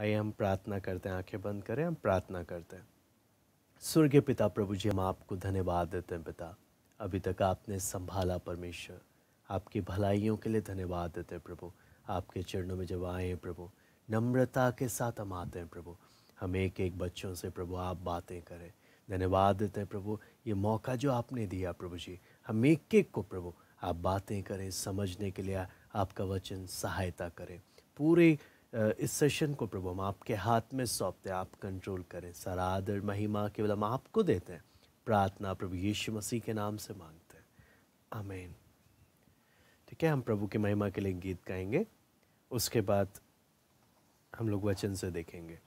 आइए हम प्रार्थना करते हैं आंखें बंद करें हम प्रार्थना करते हैं स्वर्ग पिता प्रभु जी हम आपको धन्यवाद देते हैं पिता अभी तक आपने संभाला परमेश्वर आपकी भलाइयों के लिए धन्यवाद देते हैं प्रभु आपके चरणों में जब आए हैं प्रभु नम्रता के साथ हम आते हैं प्रभु हम एक एक बच्चों से प्रभु आप बातें करें धन्यवाद देते हैं प्रभु ये मौका जो आपने दिया प्रभु जी हम एक एक को प्रभु आप बातें करें समझने के लिए आपका वचन सहायता करें पूरे इस सेशन को प्रभु हम आपके हाथ में सौंपते हैं आप कंट्रोल करें सारा आदर महिमा केवल हम आपको देते हैं प्रार्थना प्रभु यीशु मसीह के नाम से मांगते हैं अमेन ठीक है हम प्रभु की महिमा के लिए गीत गाएंगे उसके बाद हम लोग वचन से देखेंगे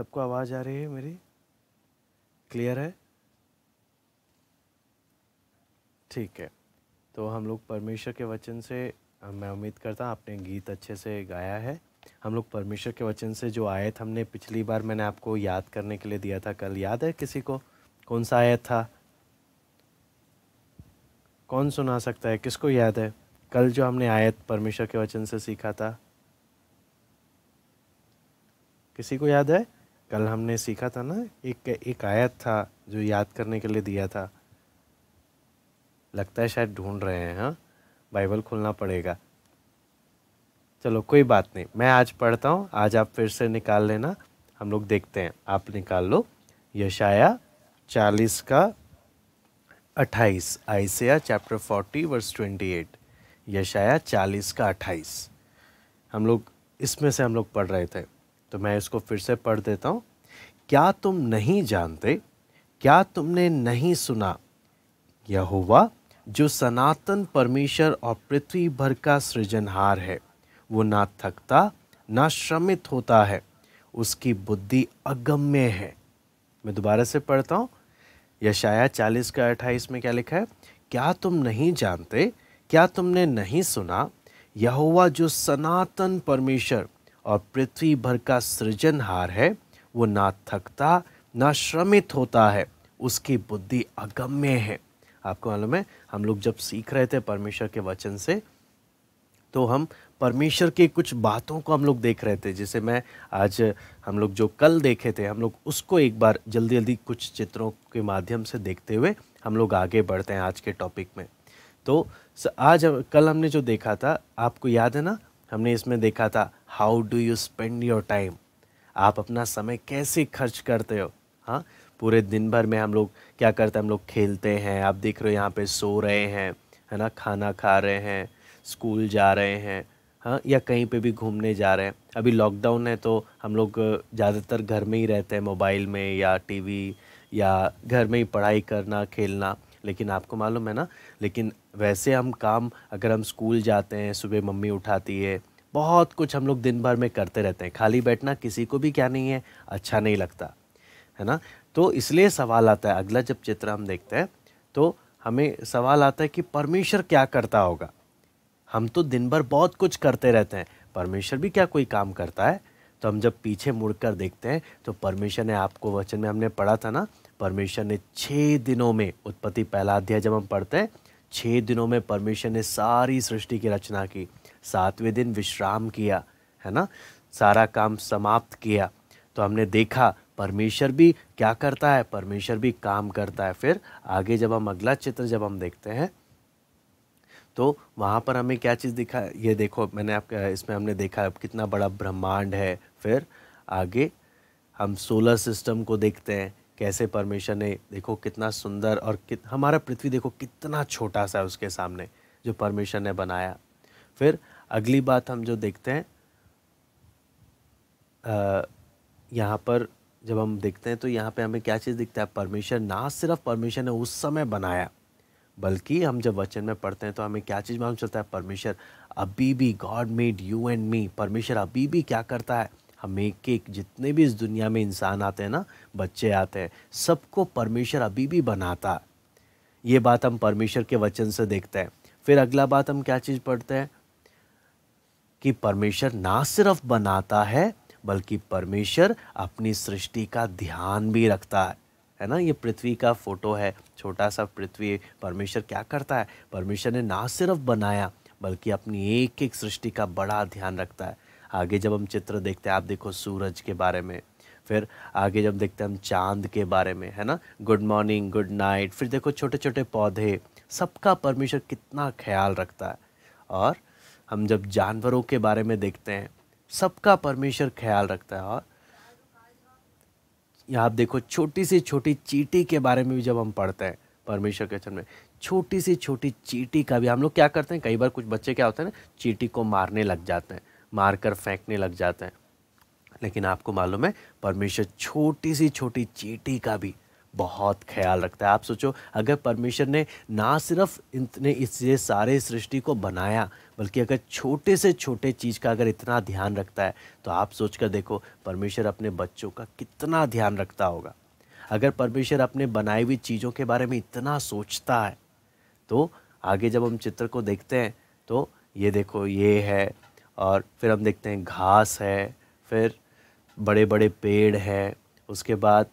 सबको आवाज़ आ रही है मेरी क्लियर है ठीक है तो हम लोग परमेश्वर के वचन से मैं उम्मीद करता हूँ आपने गीत अच्छे से गाया है हम लोग परमेश्वर के वचन से जो आयत हमने पिछली बार मैंने आपको याद करने के लिए दिया था कल याद है किसी को कौन सा आयत था कौन सुना सकता है किसको याद है कल जो हमने आयत परमेश्वर के वचन से सीखा था किसी को याद है कल हमने सीखा था ना एक एक आयत था जो याद करने के लिए दिया था लगता है शायद ढूंढ रहे हैं हाँ बाइबल खोलना पड़ेगा चलो कोई बात नहीं मैं आज पढ़ता हूँ आज आप फिर से निकाल लेना हम लोग देखते हैं आप निकाल लो यशाया चालीस का अट्ठाईस Isaiah chapter forty verse twenty eight यशाया चालीस का अट्ठाईस हम लोग इसमें से हम लोग पढ़ रहे थे तो मैं इसको फिर से पढ़ देता हूँ क्या तुम नहीं जानते क्या तुमने नहीं सुना यह जो सनातन परमेश्वर और पृथ्वी भर का सृजनहार है वो ना थकता ना श्रमित होता है उसकी बुद्धि अगम्य है मैं दोबारा से पढ़ता हूँ यशाया चालीस का अट्ठाईस में क्या लिखा है क्या तुम नहीं जानते क्या तुमने नहीं सुना यह जो सनातन परमेश्वर और पृथ्वी भर का सृजनहार है वो ना थकता ना श्रमित होता है उसकी बुद्धि अगम्य है आपको मालूम है हम लोग जब सीख रहे थे परमेश्वर के वचन से तो हम परमेश्वर के कुछ बातों को हम लोग देख रहे थे जैसे मैं आज हम लोग जो कल देखे थे हम लोग उसको एक बार जल्दी जल्दी कुछ चित्रों के माध्यम से देखते हुए हम लोग आगे बढ़ते हैं आज के टॉपिक में तो आज कल हमने जो देखा था आपको याद है ना हमने इसमें देखा था how do you spend your time आप अपना समय कैसे खर्च करते हो हाँ पूरे दिन भर में हम लोग क्या करते हैं हम लोग खेलते हैं आप देख रहे हो यहाँ पे सो रहे हैं है ना खाना खा रहे हैं स्कूल जा रहे हैं हाँ या कहीं पे भी घूमने जा रहे हैं अभी लॉकडाउन है तो हम लोग ज़्यादातर घर में ही रहते हैं मोबाइल में या टीवी या घर में ही पढ़ाई करना खेलना लेकिन आपको मालूम है ना लेकिन वैसे हम काम अगर हम स्कूल जाते हैं सुबह मम्मी उठाती है बहुत कुछ हम लोग दिन भर में करते रहते हैं खाली बैठना किसी को भी क्या नहीं है अच्छा नहीं लगता है ना तो इसलिए सवाल आता है अगला जब चित्र हम देखते हैं तो हमें सवाल आता है कि परमेश्वर क्या करता होगा हम तो दिन भर बहुत कुछ करते रहते हैं परमेश्वर भी क्या कोई काम करता है तो हम जब पीछे मुड़कर देखते हैं तो परमेश्वर ने आपको वचन में हमने पढ़ा था ना परमेश्वर ने छः दिनों में उत्पत्ति पहला अध्याय जब हम पढ़ते हैं छः दिनों में परमेश्वर ने सारी सृष्टि की रचना की सातवें दिन विश्राम किया है ना सारा काम समाप्त किया तो हमने देखा परमेश्वर भी क्या करता है परमेश्वर भी काम करता है फिर आगे जब हम अगला चित्र जब हम देखते हैं तो वहाँ पर हमें क्या चीज़ दिखा ये देखो मैंने आपका इसमें हमने देखा अब कितना बड़ा ब्रह्मांड है फिर आगे हम सोलर सिस्टम को देखते हैं कैसे परमेश्वर ने देखो कितना सुंदर और कित हमारा पृथ्वी देखो कितना छोटा सा है उसके सामने जो परमेश्वर ने बनाया फिर अगली बात हम जो देखते हैं यहाँ पर जब हम देखते हैं तो यहाँ पे हमें क्या चीज़ दिखता है परमेश्वर ना सिर्फ परमेश्वर ने उस समय बनाया बल्कि हम जब वचन में पढ़ते हैं तो हमें क्या चीज़ मालूम चलता है परमेश्वर अभी भी God made you and me परमेश्वर अभी भी क्या करता है हम एक एक जितने भी इस दुनिया में इंसान आते हैं ना बच्चे आते हैं सबको परमेश्वर अभी भी बनाता ये बात हम परमेश्वर के वचन से देखते हैं फिर अगला बात हम क्या चीज़ पढ़ते हैं कि परमेश्वर ना सिर्फ बनाता है बल्कि परमेश्वर अपनी सृष्टि का ध्यान भी रखता है है ना ये पृथ्वी का फोटो है छोटा सा पृथ्वी परमेश्वर क्या करता है परमेश्वर ने ना सिर्फ बनाया बल्कि अपनी एक एक सृष्टि का बड़ा ध्यान रखता है आगे जब हम चित्र देखते हैं आप देखो सूरज के बारे में फिर आगे जब देखते हैं हम चांद के बारे में है ना गुड मॉर्निंग गुड नाइट फिर देखो छोटे छोटे पौधे सबका परमेश्वर कितना ख्याल रखता है और हम जब जानवरों के बारे में देखते हैं सबका परमेश्वर ख्याल रखता है और यहाँ आप देखो छोटी सी छोटी चीटी के बारे में भी जब हम पढ़ते हैं परमेश्वर के चरण में छोटी सी छोटी चीटी का भी हम लोग क्या करते हैं कई बार कुछ बच्चे क्या होते हैं ना चीटी को मारने लग जाते हैं मार कर फेंकने लग जाते हैं लेकिन आपको मालूम है परमेश्वर छोटी सी छोटी चीटी का भी बहुत ख्याल रखता है आप सोचो अगर परमेश्वर ने ना सिर्फ इतने इस ये सारे सृष्टि को बनाया बल्कि अगर छोटे से छोटे चीज़ का अगर इतना ध्यान रखता है तो आप सोच कर देखो परमेश्वर अपने बच्चों का कितना ध्यान रखता होगा अगर परमेश्वर अपने बनाई हुई चीज़ों के बारे में इतना सोचता है तो आगे जब हम चित्र को देखते हैं तो ये देखो ये है और फिर हम देखते हैं घास है फिर बड़े बड़े पेड़ हैं उसके बाद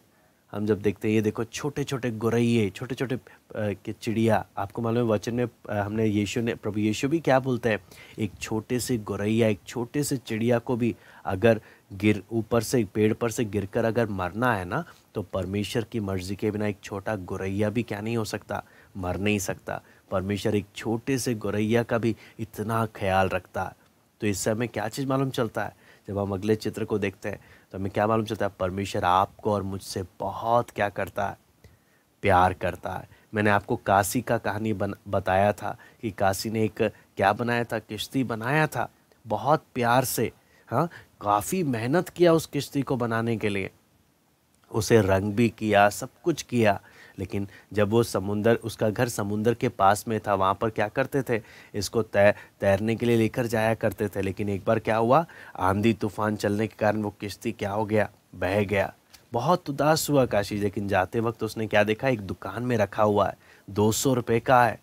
हम जब देखते हैं ये देखो छोटे छोटे गुरैये छोटे छोटे के चिड़िया आपको मालूम है वचन में हमने यीशु ने प्रभु यीशु भी क्या बोलते हैं एक छोटे से गुरैया एक छोटे से चिड़िया को भी अगर गिर ऊपर से पेड़ पर से गिरकर अगर मरना है ना तो परमेश्वर की मर्ज़ी के बिना एक छोटा गुरैया भी क्या नहीं हो सकता मर नहीं सकता परमेश्वर एक छोटे से गुरैया का भी इतना ख्याल रखता है तो इससे हमें क्या चीज़ मालूम चलता है जब हम अगले चित्र को देखते हैं तो हमें क्या मालूम चलता है परमेश्वर आपको और मुझसे बहुत क्या करता है प्यार करता है मैंने आपको काशी का कहानी बन बताया था कि काशी ने एक क्या बनाया था किश्ती बनाया था बहुत प्यार से हाँ काफ़ी मेहनत किया उस किश्ती को बनाने के लिए उसे रंग भी किया सब कुछ किया लेकिन जब वो समुंदर उसका घर समुंदर के पास में था वहाँ पर क्या करते थे इसको तैर तैरने के लिए लेकर जाया करते थे लेकिन एक बार क्या हुआ आंधी तूफान चलने के कारण वो किश्ती क्या हो गया बह गया बहुत उदास हुआ काशी लेकिन जाते वक्त उसने क्या देखा एक दुकान में रखा हुआ है दो सौ रुपये का है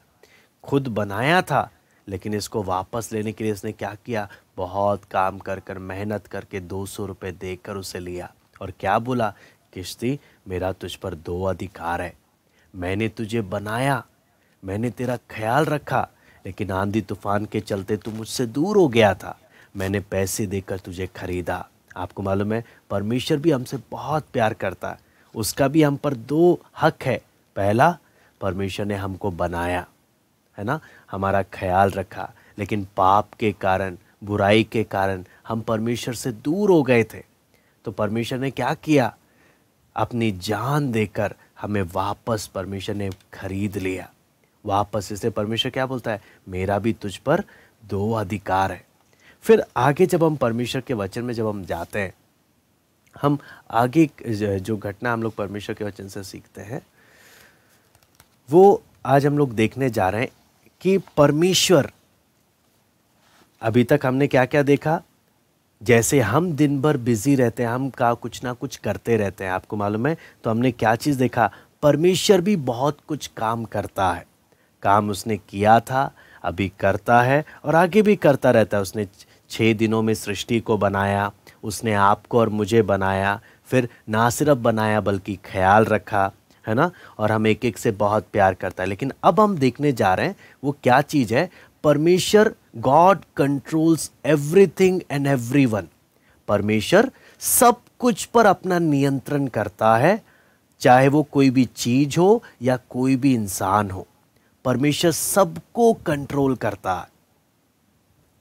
खुद बनाया था लेकिन इसको वापस लेने के लिए इसने क्या किया बहुत काम कर कर मेहनत करके दो सौ रुपये दे कर उसे लिया और क्या बोला किश्ती मेरा तुझ पर दो अधिकार है मैंने तुझे बनाया मैंने तेरा ख्याल रखा लेकिन आंधी तूफान के चलते तू मुझसे दूर हो गया था मैंने पैसे देकर तुझे खरीदा आपको मालूम है परमेश्वर भी हमसे बहुत प्यार करता है उसका भी हम पर दो हक है पहला परमेश्वर ने हमको बनाया है ना हमारा ख्याल रखा लेकिन पाप के कारण बुराई के कारण हम परमेश्वर से दूर हो गए थे तो परमेश्वर ने क्या किया अपनी जान देकर हमें वापस परमेश्वर ने खरीद लिया वापस इसलिए परमेश्वर क्या बोलता है मेरा भी तुझ पर दो अधिकार है फिर आगे जब हम परमेश्वर के वचन में जब हम जाते हैं हम आगे जो घटना हम लोग परमेश्वर के वचन से सीखते हैं वो आज हम लोग देखने जा रहे हैं कि परमेश्वर अभी तक हमने क्या क्या देखा जैसे हम दिन भर बिजी रहते हैं हम का कुछ ना कुछ करते रहते हैं आपको मालूम है तो हमने क्या चीज़ देखा परमेश्वर भी बहुत कुछ काम करता है काम उसने किया था अभी करता है और आगे भी करता रहता है उसने छः दिनों में सृष्टि को बनाया उसने आपको और मुझे बनाया फिर ना सिर्फ बनाया बल्कि ख्याल रखा है ना और हम एक एक से बहुत प्यार करता है लेकिन अब हम देखने जा रहे हैं वो क्या चीज़ है परमेश्वर God controls everything and everyone परमेश्वर सब कुछ पर अपना नियंत्रण करता है चाहे वो कोई भी चीज हो या कोई भी इंसान हो परमेश्वर सबको कंट्रोल करता है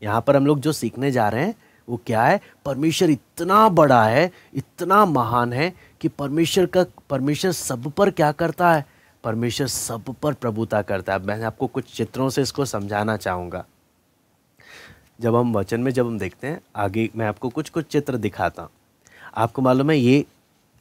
यहां पर हम लोग जो सीखने जा रहे हैं वो क्या है परमेश्वर इतना बड़ा है इतना महान है कि परमेश्वर का परमेश्वर सब पर क्या करता है परमेश्वर सब पर प्रभुता करता है मैं आपको कुछ चित्रों से इसको समझाना चाहूँगा जब हम वचन में जब हम देखते हैं आगे मैं आपको कुछ कुछ चित्र दिखाता हूँ आपको मालूम है ये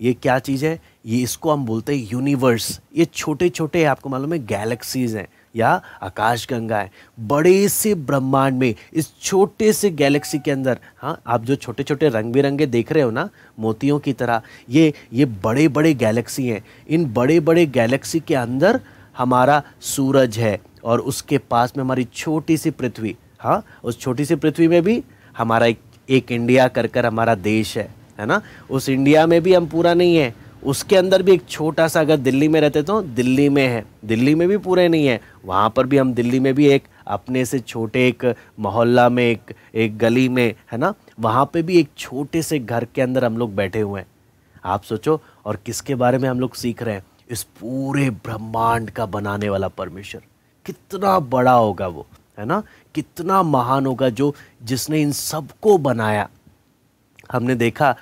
ये क्या चीज़ है ये इसको हम बोलते हैं यूनिवर्स ये छोटे छोटे आपको मालूम है गैलेक्सीज़ हैं या आकाशगंगा है बड़े से ब्रह्मांड में इस छोटे से गैलेक्सी के अंदर हाँ आप जो छोटे छोटे रंग बिरंगे देख रहे हो ना मोतियों की तरह ये ये बड़े बड़े गैलेक्सी हैं इन बड़े बड़े गैलेक्सी के अंदर हमारा सूरज है और उसके पास में हमारी छोटी सी पृथ्वी हाँ उस छोटी सी पृथ्वी में भी हमारा एक, एक इंडिया कर कर हमारा देश है है ना उस इंडिया में भी हम पूरा नहीं है उसके अंदर भी एक छोटा सा अगर दिल्ली में रहते तो दिल्ली में है दिल्ली में भी पूरे नहीं है वहाँ पर भी हम दिल्ली में भी एक अपने से छोटे एक मोहल्ला में एक एक गली में है ना वहाँ पे भी एक छोटे से घर के अंदर हम लोग बैठे हुए हैं आप सोचो और किसके बारे में हम लोग सीख रहे हैं इस पूरे ब्रह्मांड का बनाने वाला परमेश्वर कितना बड़ा होगा वो है ना कितना महान होगा जो जिसने इन सबको बनाया हमने देखा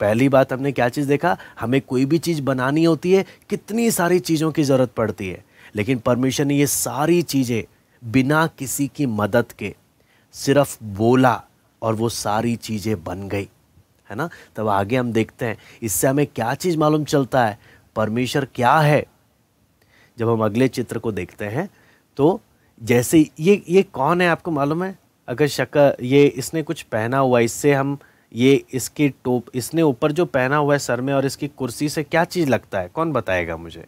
पहली बात हमने क्या चीज़ देखा हमें कोई भी चीज़ बनानी होती है कितनी सारी चीज़ों की ज़रूरत पड़ती है लेकिन परमेश्वर ने ये सारी चीज़ें बिना किसी की मदद के सिर्फ बोला और वो सारी चीज़ें बन गई है ना तब आगे हम देखते हैं इससे हमें क्या चीज़ मालूम चलता है परमेश्वर क्या है जब हम अगले चित्र को देखते हैं तो जैसे ये ये कौन है आपको मालूम है अगर शक ये इसने कुछ पहना हुआ इससे हम ये इसकी टोप इसने ऊपर जो पहना हुआ है सर में और इसकी कुर्सी से क्या चीज़ लगता है कौन बताएगा मुझे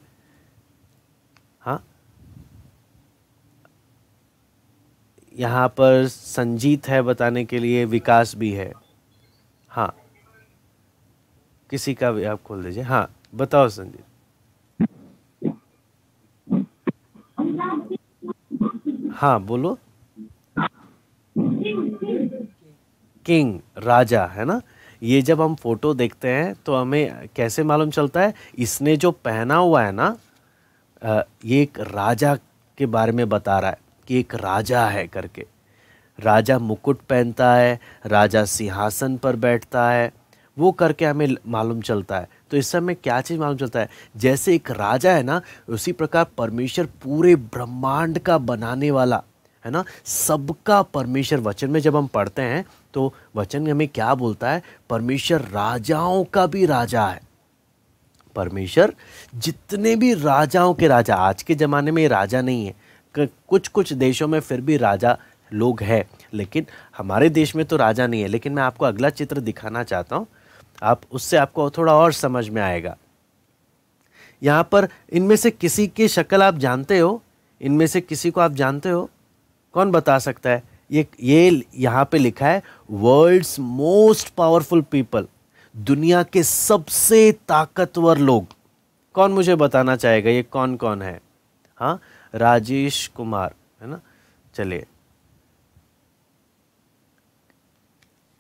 हाँ यहाँ पर संजीत है बताने के लिए विकास भी है हाँ किसी का भी आप खोल दीजिए हाँ बताओ संजीत हाँ बोलो किंग राजा है ना ये जब हम फोटो देखते हैं तो हमें कैसे मालूम चलता है इसने जो पहना हुआ है ना ये एक राजा के बारे में बता रहा है कि एक राजा है करके राजा मुकुट पहनता है राजा सिंहासन पर बैठता है वो करके हमें मालूम चलता है तो इस समय क्या चीज़ मालूम चलता है जैसे एक राजा है ना उसी प्रकार परमेश्वर पूरे ब्रह्मांड का बनाने वाला है ना सबका परमेश्वर वचन में जब हम पढ़ते हैं तो वचन हमें क्या बोलता है परमेश्वर राजाओं का भी राजा है परमेश्वर जितने भी राजाओं के राजा आज के ज़माने में राजा नहीं है कुछ कुछ देशों में फिर भी राजा लोग हैं लेकिन हमारे देश में तो राजा नहीं है लेकिन मैं आपको अगला चित्र दिखाना चाहता हूँ आप उससे आपको थोड़ा और समझ में आएगा यहाँ पर इनमें से किसी की शक्ल आप जानते हो इनमें से किसी को आप जानते हो कौन बता सकता है ये ये यहाँ पे लिखा है वर्ल्ड्स मोस्ट पावरफुल पीपल दुनिया के सबसे ताकतवर लोग कौन मुझे बताना चाहेगा ये कौन कौन है हाँ राजेश कुमार है ना चलिए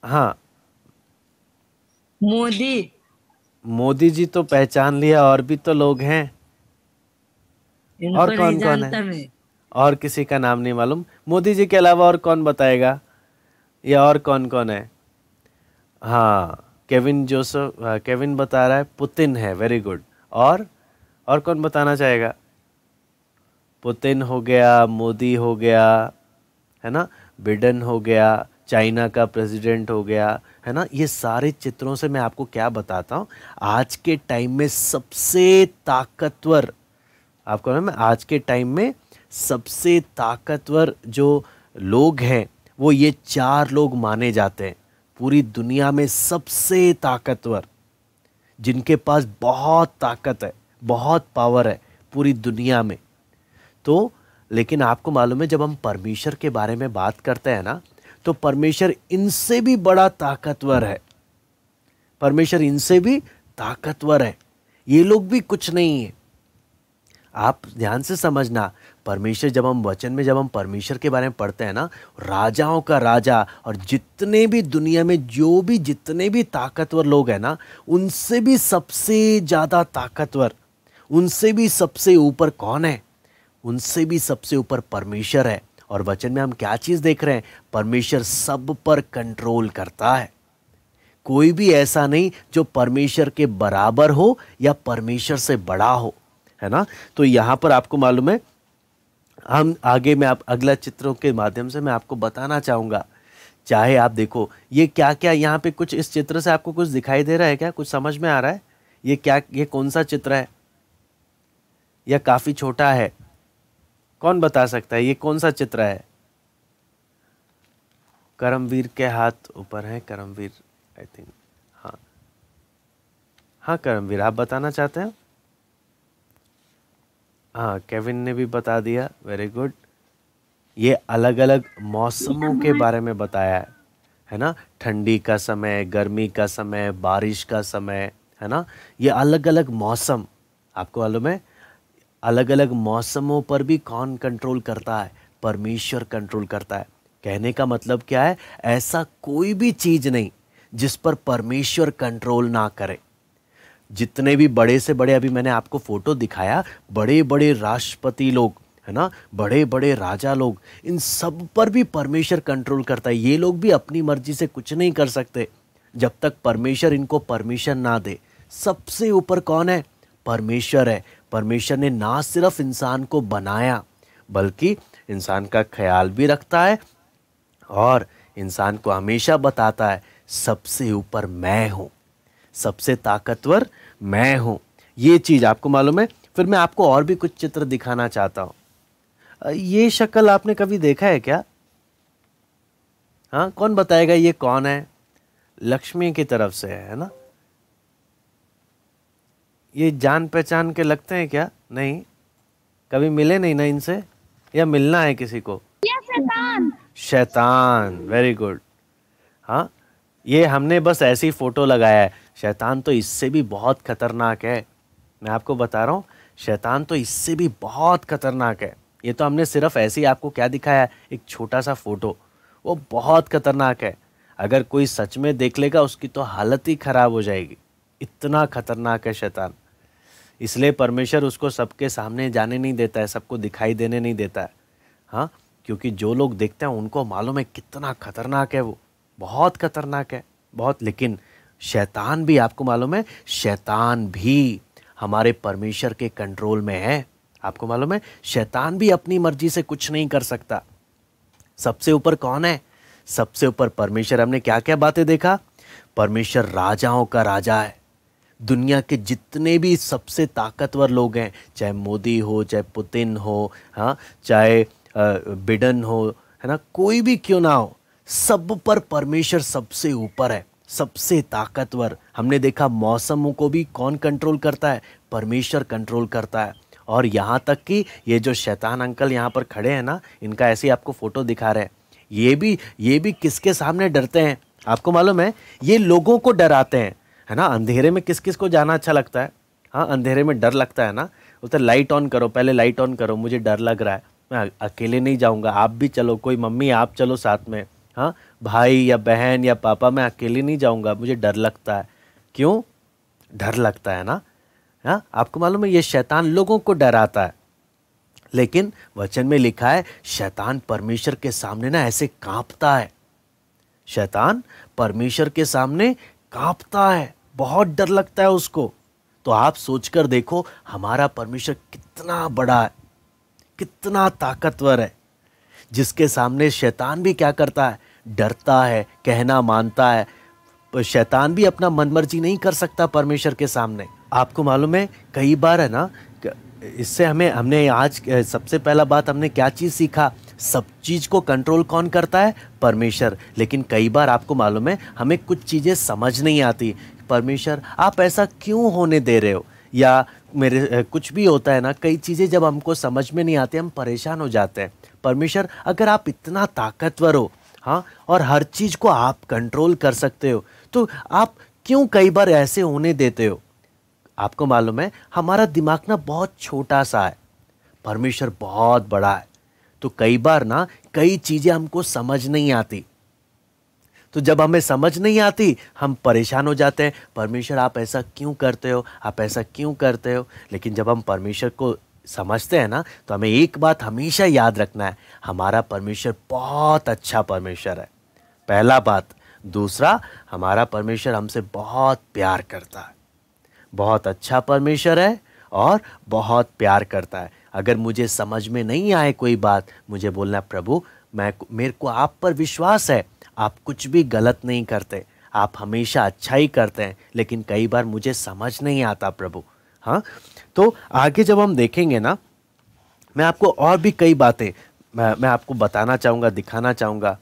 हाँ मोदी मोदी जी तो पहचान लिया और भी तो लोग हैं और कौन कौन है और किसी का नाम नहीं मालूम मोदी जी के अलावा और कौन बताएगा या और कौन कौन है हाँ केविन जोसफ हाँ, केविन बता रहा है पुतिन है वेरी गुड और और कौन बताना चाहेगा पुतिन हो गया मोदी हो गया है ना बिडन हो गया चाइना का प्रेसिडेंट हो गया है ना ये सारे चित्रों से मैं आपको क्या बताता हूँ आज के टाइम में सबसे ताकतवर आपको ना मैं आज के टाइम में सबसे ताकतवर जो लोग हैं वो ये चार लोग माने जाते हैं पूरी दुनिया में सबसे ताकतवर जिनके पास बहुत ताकत है बहुत पावर है पूरी दुनिया में तो लेकिन आपको मालूम है जब हम परमेश्वर के बारे में बात करते हैं ना तो परमेश्वर इनसे भी बड़ा ताकतवर है परमेश्वर इनसे भी ताकतवर है ये लोग भी कुछ नहीं है आप ध्यान से समझना परमेश्वर जब हम वचन में जब हम परमेश्वर के बारे में पढ़ते हैं ना राजाओं का राजा और जितने भी दुनिया में जो भी जितने भी ताकतवर लोग हैं ना उनसे भी सबसे ज़्यादा ताकतवर उनसे भी सबसे ऊपर कौन है उनसे भी सबसे ऊपर परमेश्वर है और वचन में हम क्या चीज़ देख रहे हैं परमेश्वर सब पर कंट्रोल करता है कोई भी ऐसा नहीं जो परमेश्वर के बराबर हो या परमेश्वर से बड़ा हो है ना तो यहाँ पर आपको मालूम है हम आगे मैं आप अगला चित्रों के माध्यम से मैं आपको बताना चाहूँगा चाहे आप देखो ये क्या क्या यहाँ पे कुछ इस चित्र से आपको कुछ दिखाई दे रहा है क्या कुछ समझ में आ रहा है ये क्या ये कौन सा चित्र है यह काफ़ी छोटा है कौन बता सकता है ये कौन सा चित्र है करमवीर के हाथ ऊपर हैं करमवीर आई थिंक हाँ हाँ करमवीर आप बताना चाहते हैं हाँ केविन ने भी बता दिया वेरी गुड ये अलग अलग मौसमों के बारे में बताया है है ना ठंडी का समय गर्मी का समय बारिश का समय है ना ये अलग अलग मौसम आपको मालूम है अलग अलग मौसमों पर भी कौन कंट्रोल करता है परमेश्वर कंट्रोल करता है कहने का मतलब क्या है ऐसा कोई भी चीज़ नहीं जिस पर परमेश्वर कंट्रोल ना करे जितने भी बड़े से बड़े अभी मैंने आपको फ़ोटो दिखाया बड़े बड़े राष्ट्रपति लोग है ना बड़े बड़े राजा लोग इन सब पर भी परमेश्वर कंट्रोल करता है ये लोग भी अपनी मर्जी से कुछ नहीं कर सकते जब तक परमेश्वर इनको परमिशन ना दे सबसे ऊपर कौन है परमेश्वर है परमेश्वर ने ना सिर्फ इंसान को बनाया बल्कि इंसान का ख्याल भी रखता है और इंसान को हमेशा बताता है सबसे ऊपर मैं हूँ सबसे ताकतवर मैं हूँ ये चीज़ आपको मालूम है फिर मैं आपको और भी कुछ चित्र दिखाना चाहता हूँ ये शक्ल आपने कभी देखा है क्या हाँ कौन बताएगा ये कौन है लक्ष्मी की तरफ से है ना ये जान पहचान के लगते हैं क्या नहीं कभी मिले नहीं ना इनसे या मिलना है किसी को शैतान शैतान वेरी गुड हाँ ये हमने बस ऐसी फोटो लगाया है शैतान तो इससे भी बहुत खतरनाक है मैं आपको बता रहा हूँ शैतान तो इससे भी बहुत खतरनाक है ये तो हमने सिर्फ ऐसे ही आपको क्या दिखाया एक छोटा सा फ़ोटो वो बहुत खतरनाक है अगर कोई सच में देख लेगा उसकी तो हालत ही ख़राब हो जाएगी इतना खतरनाक है शैतान इसलिए परमेश्वर उसको सबके सामने जाने नहीं देता है सबको दिखाई देने नहीं देता है हाँ क्योंकि जो लोग देखते हैं उनको मालूम है कितना खतरनाक है वो बहुत खतरनाक है बहुत लेकिन शैतान भी आपको मालूम है शैतान भी हमारे परमेश्वर के कंट्रोल में है आपको मालूम है शैतान भी अपनी मर्जी से कुछ नहीं कर सकता सबसे ऊपर कौन है सबसे ऊपर परमेश्वर हमने क्या क्या बातें देखा परमेश्वर राजाओं का राजा है दुनिया के जितने भी सबसे ताकतवर लोग हैं चाहे मोदी हो चाहे पुतिन हो हाँ चाहे बिडन हो है ना कोई भी क्यों ना हो सब पर परमेश्वर सबसे ऊपर है सबसे ताकतवर हमने देखा मौसमों को भी कौन कंट्रोल करता है परमेश्वर कंट्रोल करता है और यहाँ तक कि ये जो शैतान अंकल यहाँ पर खड़े हैं ना इनका ऐसे ही आपको फ़ोटो दिखा रहे हैं ये भी ये भी किसके सामने डरते हैं आपको मालूम है ये लोगों को डराते हैं है ना अंधेरे में किस किस को जाना अच्छा लगता है हाँ अंधेरे में डर लगता है ना बोलते लाइट ऑन करो पहले लाइट ऑन करो मुझे डर लग रहा है मैं अकेले नहीं जाऊँगा आप भी चलो कोई मम्मी आप चलो साथ में हाँ भाई या बहन या पापा मैं अकेले नहीं जाऊंगा मुझे डर लगता है क्यों डर लगता है ना हाँ आपको मालूम है ये शैतान लोगों को डराता है लेकिन वचन में लिखा है शैतान परमेश्वर के सामने ना ऐसे कांपता है शैतान परमेश्वर के सामने कांपता है बहुत डर लगता है उसको तो आप सोचकर देखो हमारा परमेश्वर कितना बड़ा है कितना ताकतवर है जिसके सामने शैतान भी क्या करता है डरता है कहना मानता है शैतान भी अपना मनमर्जी नहीं कर सकता परमेश्वर के सामने आपको मालूम है कई बार है ना इससे हमें हमने आज सबसे पहला बात हमने क्या चीज़ सीखा सब चीज़ को कंट्रोल कौन करता है परमेश्वर लेकिन कई बार आपको मालूम है हमें कुछ चीज़ें समझ नहीं आती परमेश्वर आप ऐसा क्यों होने दे रहे हो या मेरे कुछ भी होता है ना कई चीज़ें जब हमको समझ में नहीं आती हम परेशान हो जाते हैं परमेश्वर अगर आप इतना ताकतवर हो हाँ और हर चीज़ को आप कंट्रोल कर सकते हो तो आप क्यों कई बार ऐसे होने देते हो आपको मालूम है हमारा दिमाग ना बहुत छोटा सा है परमेश्वर बहुत बड़ा है तो कई बार ना कई चीज़ें हमको समझ नहीं आती तो जब हमें समझ नहीं आती हम परेशान हो जाते हैं परमेश्वर आप ऐसा क्यों करते हो आप ऐसा क्यों करते हो लेकिन जब हम परमेश्वर को समझते हैं ना तो हमें एक बात हमेशा याद रखना है हमारा परमेश्वर बहुत अच्छा परमेश्वर है पहला बात दूसरा हमारा परमेश्वर हमसे बहुत प्यार करता है बहुत अच्छा परमेश्वर है और बहुत प्यार करता है अगर मुझे समझ में नहीं आए कोई बात मुझे बोलना प्रभु मैं मेरे को आप पर विश्वास है आप कुछ भी गलत नहीं करते आप हमेशा अच्छा ही करते हैं लेकिन कई बार मुझे समझ नहीं आता प्रभु हाँ तो आगे जब हम देखेंगे ना मैं आपको और भी कई बातें मैं, मैं आपको बताना चाहूँगा दिखाना चाहूँगा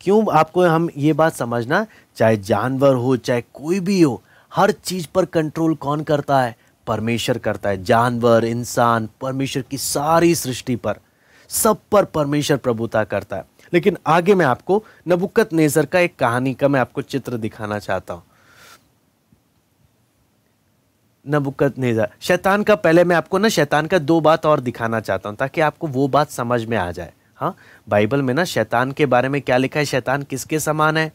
क्यों आपको हम ये बात समझना चाहे जानवर हो चाहे कोई भी हो हर चीज़ पर कंट्रोल कौन करता है परमेश्वर करता है जानवर इंसान परमेश्वर की सारी सृष्टि पर सब पर परमेश्वर प्रभुता करता है लेकिन आगे मैं आपको नबुकत नेजर का एक कहानी का मैं आपको चित्र दिखाना चाहता हूँ नबुकत नेजा शैतान का पहले मैं आपको ना शैतान का दो बात और दिखाना चाहता हूँ ताकि आपको वो बात समझ में आ जाए हाँ बाइबल में ना शैतान के बारे में क्या लिखा है शैतान किसके समान है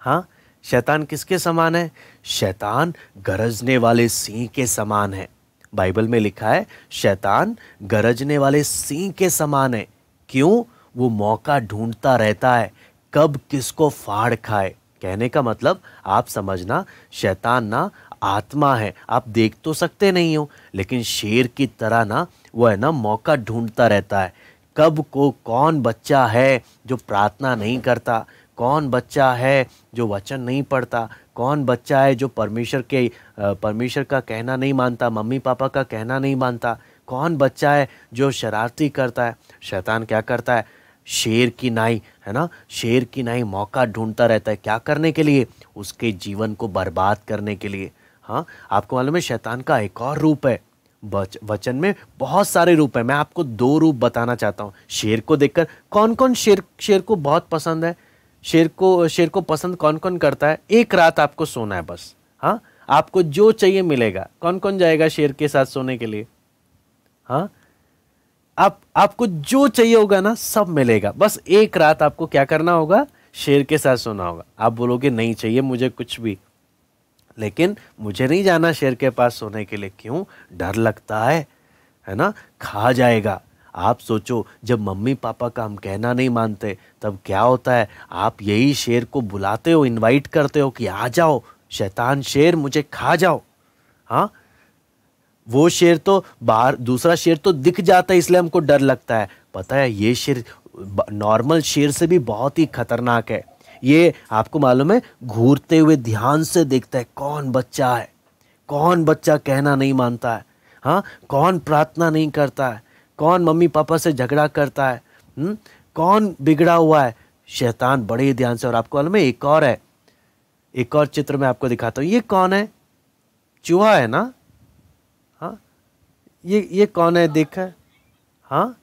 हाँ शैतान किसके समान है शैतान गरजने वाले सिंह के समान है बाइबल में लिखा है शैतान गरजने वाले सिंह के समान है क्यों वो मौका ढूंढता रहता है कब किसको फाड़ खाए कहने का मतलब आप समझना शैतान ना आत्मा है आप देख तो सकते नहीं हो लेकिन शेर की तरह ना वो है ना मौका ढूंढता रहता है कब को कौन बच्चा है जो प्रार्थना नहीं करता कौन बच्चा है जो वचन नहीं पढ़ता कौन बच्चा है जो परमेश्वर के परमेश्वर का कहना नहीं मानता मम्मी पापा का कहना नहीं मानता कौन बच्चा है जो शरारती करता है शैतान क्या करता है शेर की नाई है ना शेर की नाई मौका ढूंढता रहता है क्या करने के लिए उसके जीवन को बर्बाद करने के लिए हाँ आपको मालूम है शैतान का एक और रूप है वचन में बहुत सारे रूप है मैं आपको दो रूप बताना चाहता हूँ शेर को देखकर कौन कौन शेर शेर को बहुत पसंद है शेर को शेर को पसंद कौन कौन करता है एक रात आपको सोना है बस हाँ आपको जो चाहिए मिलेगा कौन कौन जाएगा शेर के साथ सोने के लिए हाँ आप आपको जो चाहिए होगा ना सब मिलेगा बस एक रात आपको क्या करना होगा शेर के साथ सोना होगा आप बोलोगे नहीं चाहिए मुझे कुछ भी लेकिन मुझे नहीं जाना शेर के पास सोने के लिए क्यों डर लगता है है ना खा जाएगा आप सोचो जब मम्मी पापा का हम कहना नहीं मानते तब क्या होता है आप यही शेर को बुलाते हो इनवाइट करते हो कि आ जाओ शैतान शेर मुझे खा जाओ हाँ वो शेर तो बाहर दूसरा शेर तो दिख जाता है इसलिए हमको डर लगता है पता है ये शेर नॉर्मल शेर से भी बहुत ही खतरनाक है ये आपको मालूम है घूरते हुए ध्यान से देखता है कौन बच्चा है कौन बच्चा कहना नहीं मानता है हाँ कौन प्रार्थना नहीं करता है कौन मम्मी पापा से झगड़ा करता है हुँ? हम्म, कौन बिगड़ा हुआ है शैतान बड़े ध्यान से और आपको मालूम है एक और है एक और चित्र में आपको दिखाता हूँ ये कौन है चूहा है ना हाँ ये ये कौन है देख हाँ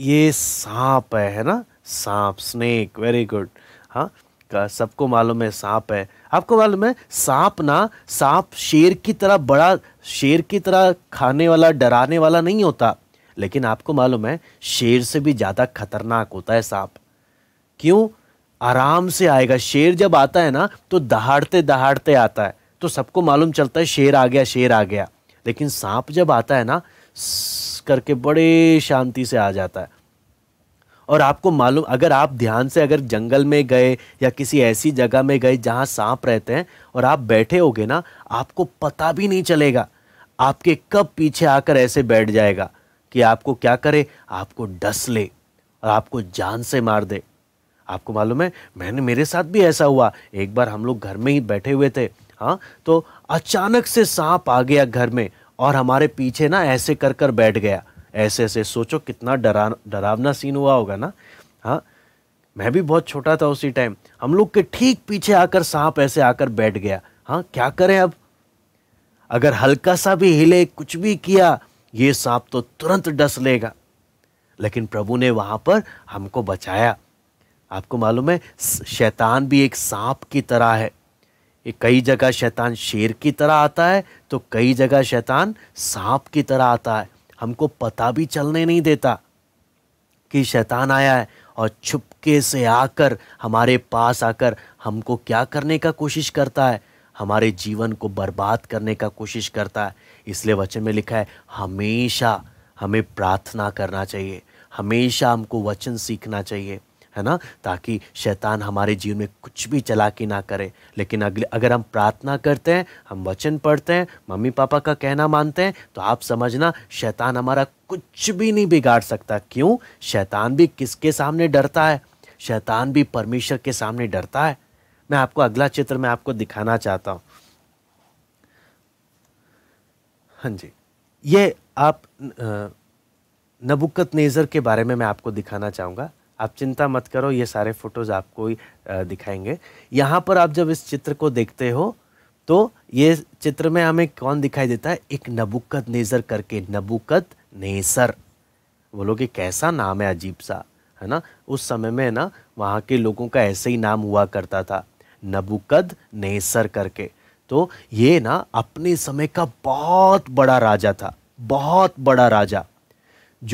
ये सांप है है ना सांप स्नेक वेरी गुड हाँ सबको मालूम है सांप है आपको मालूम है सांप ना सांप शेर की तरह बड़ा शेर की तरह खाने वाला डराने वाला नहीं होता लेकिन आपको मालूम है शेर से भी ज़्यादा खतरनाक होता है सांप क्यों आराम से आएगा शेर जब आता है ना तो दहाड़ते दहाड़ते आता है तो सबको मालूम चलता है शेर आ गया शेर आ गया लेकिन सांप जब आता है ना करके बड़े शांति से आ जाता है और आपको मालूम अगर आप ध्यान से अगर जंगल में गए या किसी ऐसी जगह में गए जहाँ सांप रहते हैं और आप बैठे होगे ना आपको पता भी नहीं चलेगा आपके कब पीछे आकर ऐसे बैठ जाएगा कि आपको क्या करे आपको डस ले और आपको जान से मार दे आपको मालूम है मैंने मेरे साथ भी ऐसा हुआ एक बार हम लोग घर में ही बैठे हुए थे हाँ तो अचानक से सांप आ गया घर में और हमारे पीछे ना ऐसे कर कर बैठ गया ऐसे ऐसे सोचो कितना डरा डरावना सीन हुआ होगा ना हाँ मैं भी बहुत छोटा था उसी टाइम हम लोग के ठीक पीछे आकर सांप ऐसे आकर बैठ गया हाँ क्या करें अब अगर हल्का सा भी हिले कुछ भी किया ये सांप तो तुरंत डस लेगा लेकिन प्रभु ने वहाँ पर हमको बचाया आपको मालूम है शैतान भी एक सांप की तरह है कई जगह शैतान शेर की तरह आता है तो कई जगह शैतान सांप की तरह आता है हमको पता भी चलने नहीं देता कि शैतान आया है और छुपके से आकर हमारे पास आकर हमको क्या करने का कोशिश करता है हमारे जीवन को बर्बाद करने का कोशिश करता है इसलिए वचन में लिखा है हमेशा हमें प्रार्थना करना चाहिए हमेशा हमको वचन सीखना चाहिए है ना ताकि शैतान हमारे जीवन में कुछ भी चलाकी ना करे लेकिन अगले अगर हम प्रार्थना करते हैं हम वचन पढ़ते हैं मम्मी पापा का कहना मानते हैं तो आप समझना शैतान हमारा कुछ भी नहीं बिगाड़ सकता क्यों शैतान भी किसके सामने डरता है शैतान भी परमेश्वर के सामने डरता है मैं आपको अगला चित्र मैं आपको दिखाना चाहता हूँ हाँ जी ये आप नबुकत नेज़र के बारे में मैं आपको दिखाना चाहूँगा आप चिंता मत करो ये सारे फोटोज़ आपको ही दिखाएंगे यहाँ पर आप जब इस चित्र को देखते हो तो ये चित्र में हमें कौन दिखाई देता है एक नबुकत नेज़र करके नबुकत नेसर बोलो कि कैसा नाम है अजीब सा है ना उस समय में ना वहाँ के लोगों का ऐसे ही नाम हुआ करता था नबुकद नेसर करके तो ये ना अपने समय का बहुत बड़ा राजा था बहुत बड़ा राजा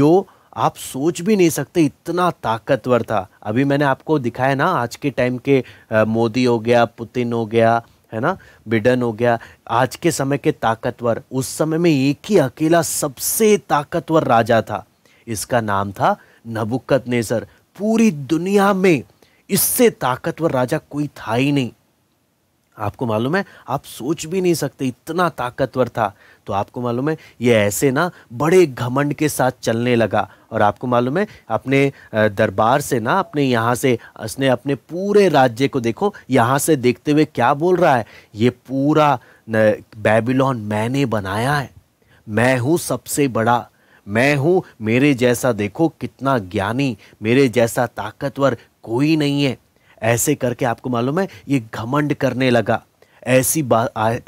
जो आप सोच भी नहीं सकते इतना ताकतवर था अभी मैंने आपको दिखाया ना आज के टाइम के मोदी हो गया पुतिन हो गया है ना बिडन हो गया आज के समय के ताकतवर उस समय में एक ही अकेला सबसे ताकतवर राजा था इसका नाम था नबुकत नेसर पूरी दुनिया में इससे ताकतवर राजा कोई था ही नहीं आपको मालूम है आप सोच भी नहीं सकते इतना ताकतवर था तो आपको मालूम है ये ऐसे ना बड़े घमंड के साथ चलने लगा और आपको मालूम है अपने दरबार से ना अपने यहाँ से उसने अपने पूरे राज्य को देखो यहाँ से देखते हुए क्या बोल रहा है ये पूरा बेबीलोन मैंने बनाया है मैं हूँ सबसे बड़ा मैं हूँ मेरे जैसा देखो कितना ज्ञानी मेरे जैसा ताकतवर कोई नहीं है ऐसे करके आपको मालूम है ये घमंड करने लगा ऐसी बा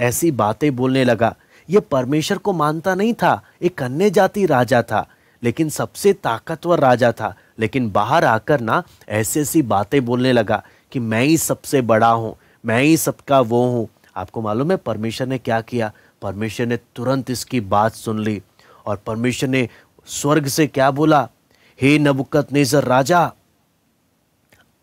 ऐसी बातें बोलने लगा ये परमेश्वर को मानता नहीं था एक अन्य जाति राजा था लेकिन सबसे ताकतवर राजा था लेकिन बाहर आकर ना ऐसी ऐसी बातें बोलने लगा कि मैं ही सबसे बड़ा हूँ मैं ही सबका वो हूँ आपको मालूम है परमेश्वर ने क्या किया परमेश्वर ने तुरंत इसकी बात सुन ली और परमेश्वर ने स्वर्ग से क्या बोला हे नबुकत नेजर राजा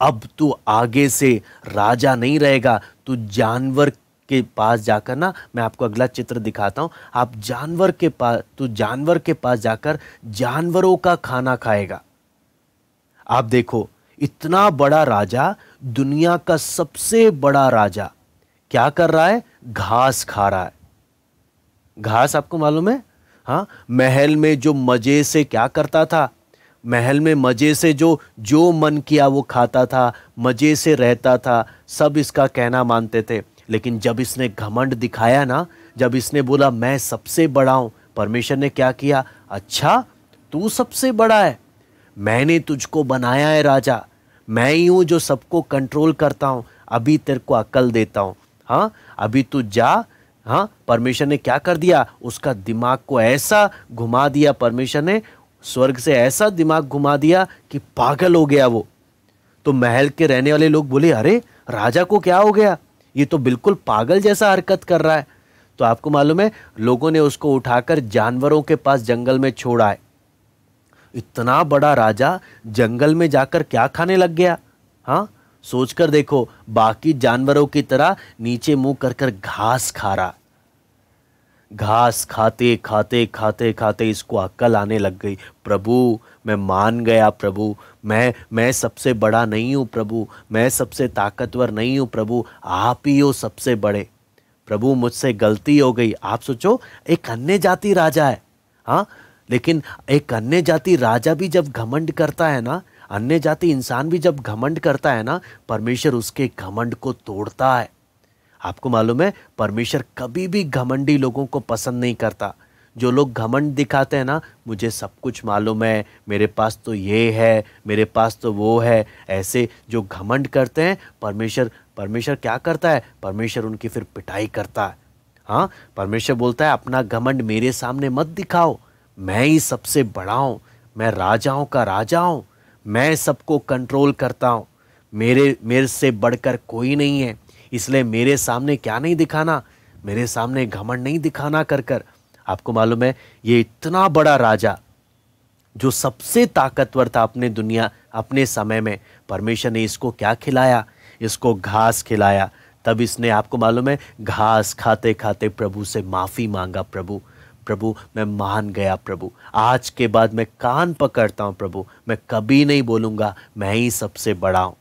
अब तू आगे से राजा नहीं रहेगा तू जानवर के पास जाकर ना मैं आपको अगला चित्र दिखाता हूँ आप जानवर के पास तो जानवर के पास जाकर जानवरों का खाना खाएगा आप देखो इतना बड़ा राजा दुनिया का सबसे बड़ा राजा क्या कर रहा है घास खा रहा है घास आपको मालूम है हाँ महल में जो मज़े से क्या करता था महल में मज़े से जो जो मन किया वो खाता था मज़े से रहता था सब इसका कहना मानते थे लेकिन जब इसने घमंड दिखाया ना जब इसने बोला मैं सबसे बड़ा हूं परमेश्वर ने क्या किया अच्छा तू सबसे बड़ा है मैंने तुझको बनाया है राजा मैं ही हूं जो सबको कंट्रोल करता हूं अभी तेरे को अकल देता हूं हाँ अभी तू जा हाँ परमेश्वर ने क्या कर दिया उसका दिमाग को ऐसा घुमा दिया परमेश्वर ने स्वर्ग से ऐसा दिमाग घुमा दिया कि पागल हो गया वो तो महल के रहने वाले लोग बोले अरे राजा को क्या हो गया ये तो बिल्कुल पागल जैसा हरकत कर रहा है तो आपको मालूम है लोगों ने उसको उठाकर जानवरों के पास जंगल में छोड़ा है इतना बड़ा राजा जंगल में जाकर क्या खाने लग गया हाँ सोचकर देखो बाकी जानवरों की तरह नीचे मुंह कर कर घास खा रहा घास खाते खाते खाते खाते इसको अक्ल आने लग गई प्रभु मैं मान गया प्रभु मैं मैं सबसे बड़ा नहीं हूँ प्रभु मैं सबसे ताकतवर नहीं हूँ प्रभु आप ही हो सबसे बड़े प्रभु मुझसे गलती हो गई आप सोचो एक अन्य जाति राजा है हाँ लेकिन एक अन्य जाति राजा भी जब घमंड करता है ना अन्य जाति इंसान भी जब घमंड करता है ना परमेश्वर उसके घमंड को तोड़ता है आपको मालूम है परमेश्वर कभी भी घमंडी लोगों को पसंद नहीं करता जो लोग घमंड दिखाते हैं ना मुझे सब कुछ मालूम है मेरे पास तो ये है मेरे पास तो वो है ऐसे जो घमंड करते हैं परमेश्वर परमेश्वर क्या करता है परमेश्वर उनकी फिर पिटाई करता है हाँ परमेश्वर बोलता है अपना घमंड मेरे सामने मत दिखाओ मैं ही सबसे बड़ा हूँ मैं राजाओं का राजा हूँ मैं सबको कंट्रोल करता हूँ मेरे मेरे से बढ़कर कोई नहीं है इसलिए मेरे सामने क्या नहीं दिखाना मेरे सामने घमंड नहीं दिखाना कर कर आपको मालूम है ये इतना बड़ा राजा जो सबसे ताकतवर था अपने दुनिया अपने समय में परमेश्वर ने इसको क्या खिलाया इसको घास खिलाया तब इसने आपको मालूम है घास खाते खाते प्रभु से माफ़ी मांगा प्रभु प्रभु मैं मान गया प्रभु आज के बाद मैं कान पकड़ता हूँ प्रभु मैं कभी नहीं बोलूँगा मैं ही सबसे बड़ा हूँ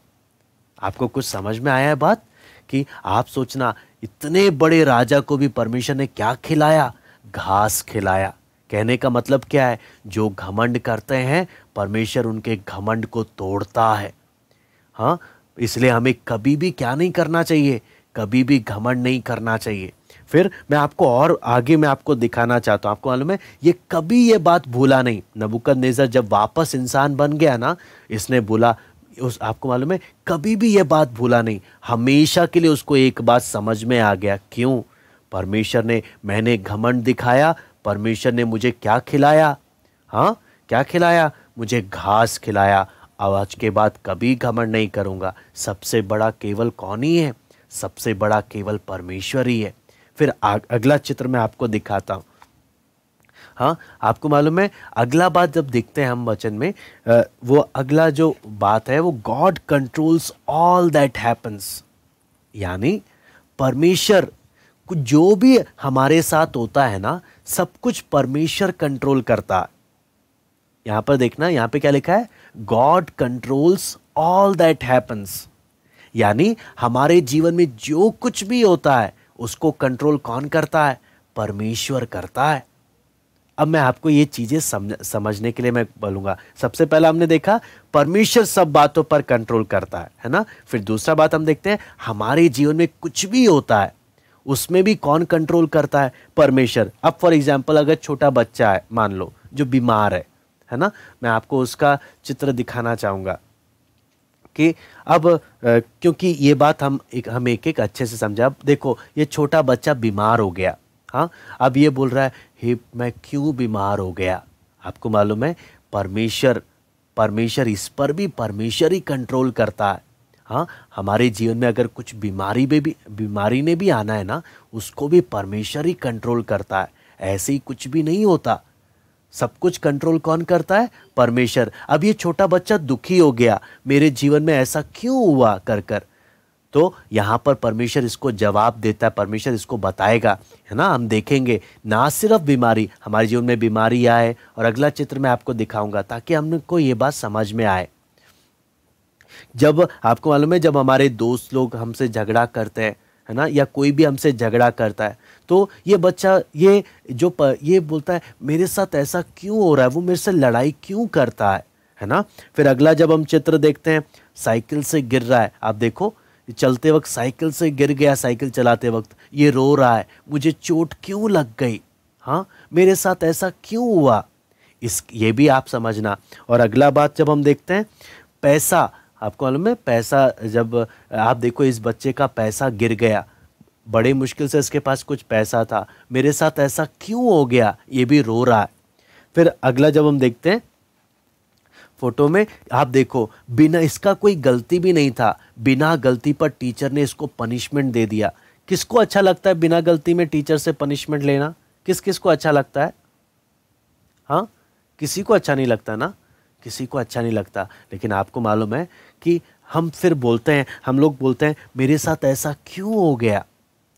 आपको कुछ समझ में आया है बात कि आप सोचना इतने बड़े राजा को भी परमेश्वर ने क्या खिलाया घास खिलाया कहने का मतलब क्या है जो घमंड करते हैं परमेश्वर उनके घमंड को तोड़ता है हाँ इसलिए हमें कभी भी क्या नहीं करना चाहिए कभी भी घमंड नहीं करना चाहिए फिर मैं आपको और आगे मैं आपको दिखाना चाहता हूँ आपको मालूम है ये कभी ये बात भूला नहीं नबुकद नेजर जब वापस इंसान बन गया ना इसने बोला उस आपको मालूम है कभी भी ये बात भूला नहीं हमेशा के लिए उसको एक बात समझ में आ गया क्यों परमेश्वर ने मैंने घमंड दिखाया परमेश्वर ने मुझे क्या खिलाया हाँ क्या खिलाया मुझे घास खिलाया अब आज के बाद कभी घमंड नहीं करूँगा सबसे बड़ा केवल कौन ही है सबसे बड़ा केवल परमेश्वर ही है फिर अगला चित्र मैं आपको दिखाता हूँ हाँ आपको मालूम है अगला बात जब देखते हैं हम वचन में वो अगला जो बात है वो God controls all that happens यानी परमेश्वर जो भी हमारे साथ होता है ना सब कुछ परमेश्वर कंट्रोल करता यहां पर देखना यहां पे क्या लिखा है God controls all that happens यानी हमारे जीवन में जो कुछ भी होता है उसको कंट्रोल कौन करता है परमेश्वर करता है अब मैं आपको ये चीज़ें समझ समझने के लिए मैं बोलूंगा सबसे पहला हमने देखा परमेश्वर सब बातों पर कंट्रोल करता है है ना फिर दूसरा बात हम देखते हैं हमारे जीवन में कुछ भी होता है उसमें भी कौन कंट्रोल करता है परमेश्वर अब फॉर एग्जाम्पल अगर छोटा बच्चा है मान लो जो बीमार है है ना मैं आपको उसका चित्र दिखाना चाहूँगा कि अब क्योंकि ये बात हम एक हम एक एक अच्छे से समझा अब देखो ये छोटा बच्चा बीमार हो गया हाँ अब ये बोल रहा है हे मैं क्यों बीमार हो गया आपको मालूम है परमेश्वर परमेश्वर इस पर भी परमेश्वर ही कंट्रोल करता है हाँ हमारे जीवन में अगर कुछ बीमारी में भी बीमारी ने भी आना है ना उसको भी परमेश्वर ही कंट्रोल करता है ऐसे ही कुछ भी नहीं होता सब कुछ कंट्रोल कौन करता है परमेश्वर अब ये छोटा बच्चा दुखी हो गया मेरे जीवन में ऐसा क्यों हुआ कर कर तो यहाँ पर परमेश्वर इसको जवाब देता है परमेश्वर इसको बताएगा है ना हम देखेंगे ना सिर्फ बीमारी हमारे जीवन में बीमारी आए और अगला चित्र मैं आपको दिखाऊंगा ताकि हमको ये बात समझ में आए जब आपको मालूम है जब हमारे दोस्त लोग हमसे झगड़ा करते हैं है ना या कोई भी हमसे झगड़ा करता है तो ये बच्चा ये जो प, ये बोलता है मेरे साथ ऐसा क्यों हो रहा है वो मेरे से लड़ाई क्यों करता है है ना फिर अगला जब हम चित्र देखते हैं साइकिल से गिर रहा है आप देखो चलते वक्त साइकिल से गिर गया साइकिल चलाते वक्त ये रो रहा है मुझे चोट क्यों लग गई हाँ मेरे साथ ऐसा क्यों हुआ इस ये भी आप समझना और अगला बात जब हम देखते हैं पैसा आपको मालूम है पैसा जब आप देखो इस बच्चे का पैसा गिर गया बड़े मुश्किल से इसके पास कुछ पैसा था मेरे साथ ऐसा क्यों हो गया ये भी रो रहा है फिर अगला जब हम देखते हैं फोटो में आप देखो बिना इसका कोई गलती भी नहीं था बिना गलती पर टीचर ने इसको पनिशमेंट दे दिया किसको अच्छा लगता है बिना गलती में टीचर से पनिशमेंट लेना किस किस को अच्छा लगता है हाँ किसी को अच्छा नहीं लगता ना किसी को अच्छा नहीं लगता लेकिन आपको मालूम है कि हम फिर बोलते हैं हम लोग बोलते हैं मेरे साथ ऐसा क्यों हो गया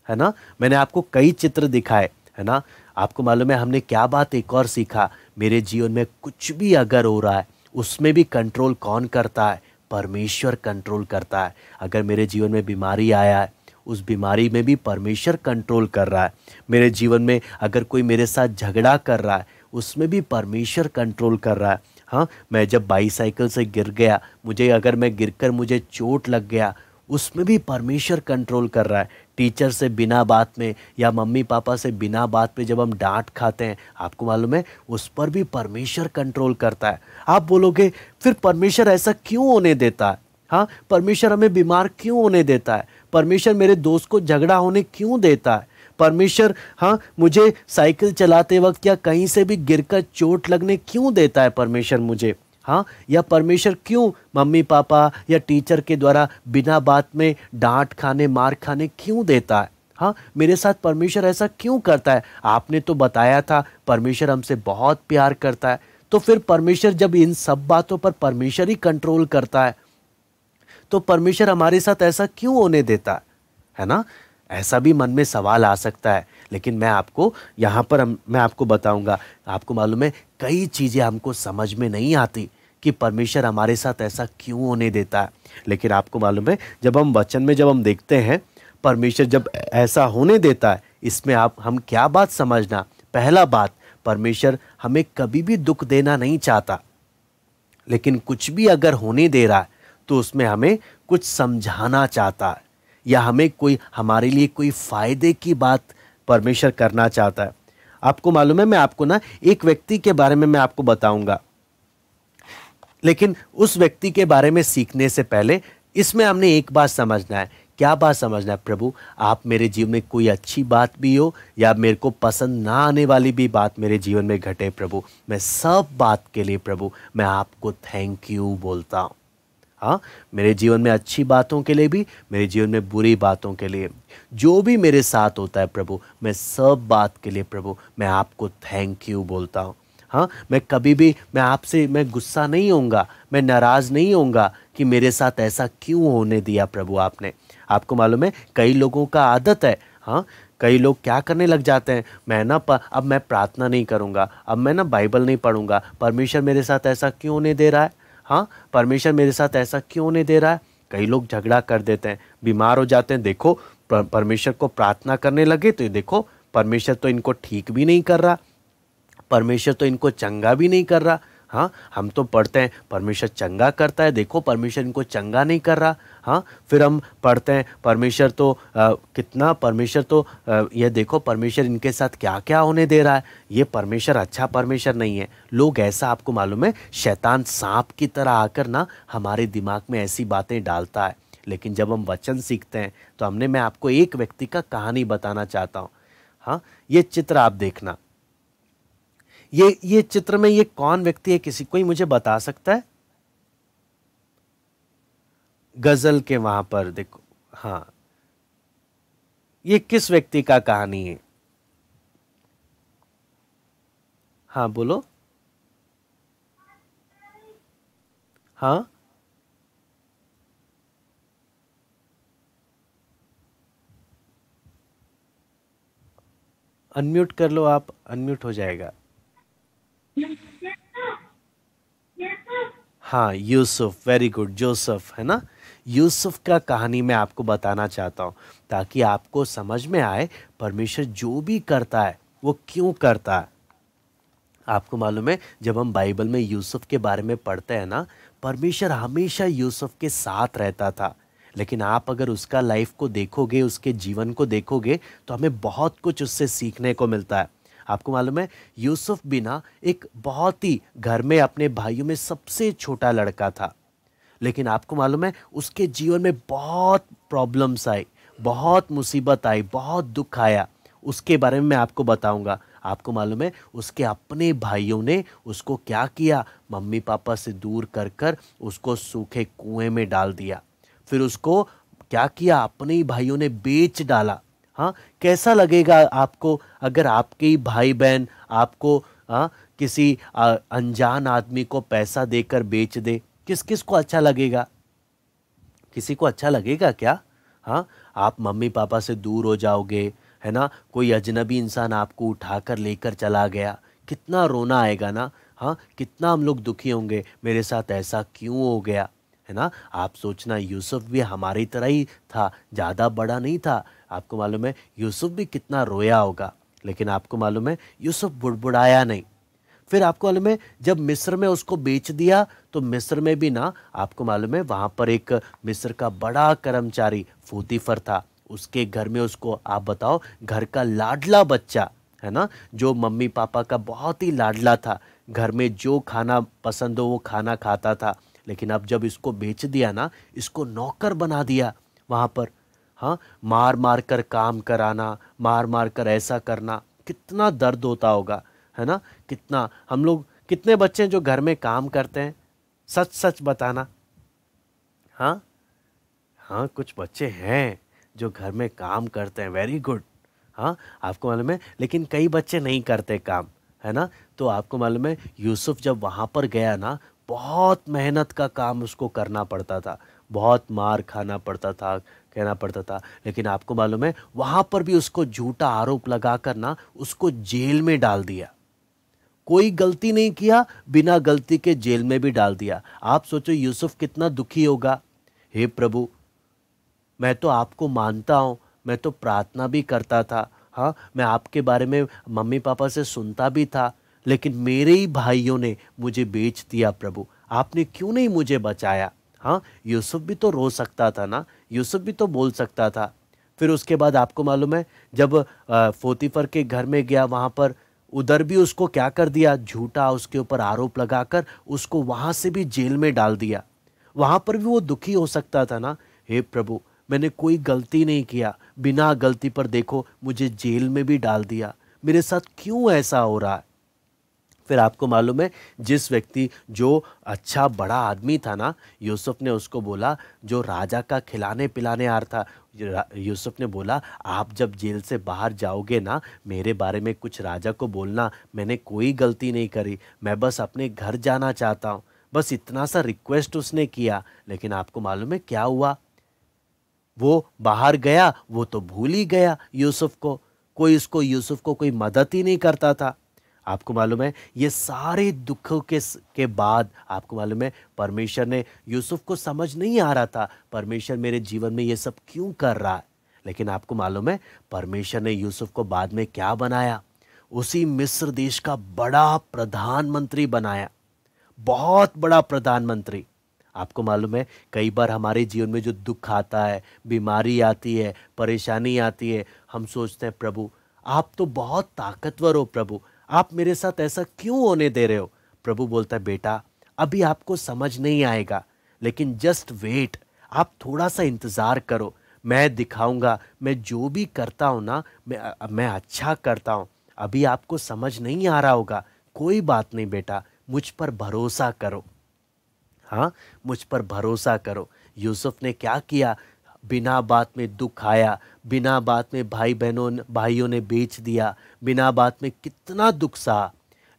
है ना मैंने आपको कई चित्र दिखाए है ना आपको मालूम है हमने क्या बात एक और सीखा मेरे जीवन में कुछ भी अगर हो रहा है उसमें भी कंट्रोल कौन करता है परमेश्वर कंट्रोल करता है अगर मेरे जीवन में बीमारी आया है उस बीमारी में भी परमेश्वर कंट्रोल कर रहा है मेरे जीवन में अगर कोई मेरे साथ झगड़ा कर रहा है उसमें भी परमेश्वर कंट्रोल कर रहा है हाँ मैं जब बाईसाइकिल से गिर गया मुझे अगर मैं गिरकर मुझे चोट लग गया उसमें भी परमेश्वर कंट्रोल कर रहा है टीचर से बिना बात में या मम्मी पापा से बिना बात में जब हम डांट खाते हैं आपको मालूम है उस पर भी परमेश्वर कंट्रोल करता है आप बोलोगे फिर परमेश्वर ऐसा क्यों होने देता है हाँ परमेश्वर हमें बीमार क्यों होने देता है परमेश्वर मेरे दोस्त को झगड़ा होने क्यों देता है परमेश्वर हाँ मुझे साइकिल चलाते वक्त या कहीं से भी गिरकर चोट लगने क्यों देता है परमेश्वर मुझे हाँ या परमेश्वर क्यों मम्मी पापा या टीचर के द्वारा बिना बात में डांट खाने मार खाने क्यों देता है हाँ मेरे साथ परमेश्वर ऐसा क्यों करता है आपने तो बताया था परमेश्वर हमसे बहुत प्यार करता है तो फिर परमेश्वर जब इन सब बातों पर परमेश्वर ही कंट्रोल करता है तो परमेश्वर हमारे साथ ऐसा क्यों होने देता है है ना ऐसा भी मन में सवाल आ सकता है लेकिन मैं आपको यहाँ पर मैं आपको बताऊँगा आपको मालूम है कई चीज़ें हमको समझ में नहीं आती कि परमेश्वर हमारे साथ ऐसा क्यों होने देता है लेकिन आपको मालूम है जब हम वचन में जब हम देखते हैं परमेश्वर जब ऐसा होने देता है इसमें आप हम क्या बात समझना पहला बात परमेश्वर हमें कभी भी दुख देना नहीं चाहता लेकिन कुछ भी अगर होने दे रहा है तो उसमें हमें कुछ समझाना चाहता है या हमें कोई हमारे लिए कोई फ़ायदे की बात परमेश्वर करना चाहता है आपको मालूम है मैं आपको ना एक व्यक्ति के बारे में मैं आपको बताऊंगा लेकिन उस व्यक्ति के बारे में सीखने से पहले इसमें हमने एक बात समझना है क्या बात समझना है प्रभु आप मेरे जीवन में कोई अच्छी बात भी हो या मेरे को पसंद ना आने वाली भी बात मेरे जीवन में घटे प्रभु मैं सब बात के लिए प्रभु मैं आपको थैंक यू बोलता हूँ हाँ मेरे जीवन में अच्छी बातों के लिए भी मेरे जीवन में बुरी बातों के लिए जो भी मेरे साथ होता है प्रभु मैं सब बात के लिए प्रभु मैं आपको थैंक यू बोलता हूँ हाँ मैं कभी भी मैं आपसे मैं गुस्सा नहीं होऊंगा मैं नाराज़ नहीं होऊंगा कि मेरे साथ ऐसा क्यों होने दिया प्रभु आपने आपको मालूम है कई लोगों का आदत है हाँ कई लोग क्या करने लग जाते हैं मैं ना अब मैं प्रार्थना नहीं करूँगा अब मैं ना बाइबल नहीं पढ़ूंगा परमेश्वर मेरे साथ ऐसा क्यों होने दे रहा है हाँ परमेश्वर मेरे साथ ऐसा क्यों नहीं दे रहा है कई लोग झगड़ा कर देते हैं बीमार हो जाते हैं देखो परमेश्वर को प्रार्थना करने लगे तो देखो परमेश्वर तो इनको ठीक भी नहीं कर रहा परमेश्वर तो इनको चंगा भी नहीं कर रहा हाँ हम तो पढ़ते हैं परमेश्वर चंगा करता है देखो परमेश्वर इनको चंगा नहीं कर रहा हाँ फिर हम पढ़ते हैं परमेश्वर तो आ, कितना परमेश्वर तो आ, ये देखो परमेश्वर इनके साथ क्या क्या होने दे रहा है ये परमेश्वर अच्छा परमेश्वर नहीं है लोग ऐसा आपको मालूम है शैतान सांप की तरह आकर ना हमारे दिमाग में ऐसी बातें डालता है लेकिन जब हम वचन सीखते हैं तो हमने मैं आपको एक व्यक्ति का कहानी बताना चाहता हूँ हाँ ये चित्र आप देखना ये ये चित्र में ये कौन व्यक्ति है किसी कोई मुझे बता सकता है गज़ल के वहां पर देखो हाँ ये किस व्यक्ति का कहानी है हाँ बोलो हाँ अनम्यूट कर लो आप अनम्यूट हो जाएगा हाँ यूसुफ वेरी गुड जोसफ है ना यूसुफ का कहानी मैं आपको बताना चाहता हूँ ताकि आपको समझ में आए परमेश्वर जो भी करता है वो क्यों करता है आपको मालूम है जब हम बाइबल में यूसुफ के बारे में पढ़ते हैं ना परमेश्वर हमेशा यूसुफ के साथ रहता था लेकिन आप अगर उसका लाइफ को देखोगे उसके जीवन को देखोगे तो हमें बहुत कुछ उससे सीखने को मिलता है आपको मालूम है यूसुफ बिना एक बहुत ही घर में अपने भाइयों में सबसे छोटा लड़का था लेकिन आपको मालूम है उसके जीवन में बहुत प्रॉब्लम्स आई बहुत मुसीबत आई बहुत दुख आया उसके बारे में मैं आपको बताऊंगा आपको मालूम है उसके अपने भाइयों ने उसको क्या किया मम्मी पापा से दूर कर कर उसको सूखे कुएं में डाल दिया फिर उसको क्या किया अपने ही भाइयों ने बेच डाला हाँ कैसा लगेगा आपको अगर आपके ही भाई बहन आपको हाँ किसी अनजान आदमी को पैसा देकर बेच दे किस किस को अच्छा लगेगा किसी को अच्छा लगेगा क्या हाँ आप मम्मी पापा से दूर हो जाओगे है ना कोई अजनबी इंसान आपको उठाकर लेकर चला गया कितना रोना आएगा ना हाँ कितना हम लोग दुखी होंगे मेरे साथ ऐसा क्यों हो गया है ना आप सोचना यूसुफ भी हमारी तरह ही था ज़्यादा बड़ा नहीं था आपको मालूम है यूसुफ भी कितना रोया होगा लेकिन आपको मालूम है यूसुफ बुड़बुड़ाया नहीं फिर आपको मालूम है जब मिस्र में उसको बेच दिया तो मिस्र में भी ना आपको मालूम है वहाँ पर एक मिस्र का बड़ा कर्मचारी फूतीफर था उसके घर में उसको आप बताओ घर का लाडला बच्चा है ना जो मम्मी पापा का बहुत ही लाडला था घर में जो खाना पसंद हो वो खाना खाता था लेकिन अब जब इसको बेच दिया ना इसको नौकर बना दिया वहाँ पर हाँ मार मार कर काम कराना मार मार कर ऐसा करना कितना दर्द होता होगा है ना कितना हम लोग कितने बच्चे हैं जो घर में काम करते हैं सच सच बताना हाँ हाँ कुछ बच्चे हैं जो घर में काम करते हैं वेरी गुड हाँ आपको मालूम है लेकिन कई बच्चे नहीं करते काम है ना तो आपको मालूम है यूसुफ जब वहाँ पर गया ना बहुत मेहनत का काम उसको करना पड़ता था बहुत मार खाना पड़ता था कहना पड़ता था लेकिन आपको मालूम है वहाँ पर भी उसको झूठा आरोप लगा कर ना उसको जेल में डाल दिया कोई गलती नहीं किया बिना गलती के जेल में भी डाल दिया आप सोचो यूसुफ कितना दुखी होगा हे प्रभु मैं तो आपको मानता हूँ मैं तो प्रार्थना भी करता था हाँ मैं आपके बारे में मम्मी पापा से सुनता भी था लेकिन मेरे ही भाइयों ने मुझे बेच दिया प्रभु आपने क्यों नहीं मुझे बचाया हाँ यूसुफ भी तो रो सकता था ना यूसुफ भी तो बोल सकता था फिर उसके बाद आपको मालूम है जब फोतीफर के घर में गया वहाँ पर उधर भी उसको क्या कर दिया झूठा उसके ऊपर आरोप लगाकर उसको वहाँ से भी जेल में डाल दिया वहाँ पर भी वो दुखी हो सकता था ना हे प्रभु मैंने कोई गलती नहीं किया बिना गलती पर देखो मुझे जेल में भी डाल दिया मेरे साथ क्यों ऐसा हो रहा है फिर आपको मालूम है जिस व्यक्ति जो अच्छा बड़ा आदमी था ना यूसुफ ने उसको बोला जो राजा का खिलाने पिलाने आर था यूसुफ ने बोला आप जब जेल से बाहर जाओगे ना मेरे बारे में कुछ राजा को बोलना मैंने कोई गलती नहीं करी मैं बस अपने घर जाना चाहता हूँ बस इतना सा रिक्वेस्ट उसने किया लेकिन आपको मालूम है क्या हुआ वो बाहर गया वो तो भूल ही गया यूसुफ को कोई उसको यूसुफ को कोई मदद ही नहीं करता था आपको मालूम है ये सारे दुखों के के बाद आपको मालूम है परमेश्वर ने यूसुफ को समझ नहीं आ रहा था परमेश्वर मेरे जीवन में ये सब क्यों कर रहा है लेकिन आपको मालूम है परमेश्वर ने यूसुफ को बाद में क्या बनाया उसी मिस्र देश का बड़ा प्रधानमंत्री बनाया बहुत बड़ा प्रधानमंत्री आपको मालूम है कई बार हमारे जीवन में जो दुख आता है बीमारी आती है परेशानी आती है हम सोचते हैं प्रभु आप तो बहुत ताकतवर हो प्रभु आप मेरे साथ ऐसा क्यों होने दे रहे हो प्रभु बोलता है बेटा अभी आपको समझ नहीं आएगा लेकिन जस्ट वेट आप थोड़ा सा इंतज़ार करो मैं दिखाऊंगा मैं जो भी करता हूँ ना मैं मैं अच्छा करता हूँ अभी आपको समझ नहीं आ रहा होगा कोई बात नहीं बेटा मुझ पर भरोसा करो हाँ मुझ पर भरोसा करो यूसुफ ने क्या किया बिना बात में दुख आया बिना बात में भाई बहनों भाइयों ने बेच दिया बिना बात में कितना दुख सहा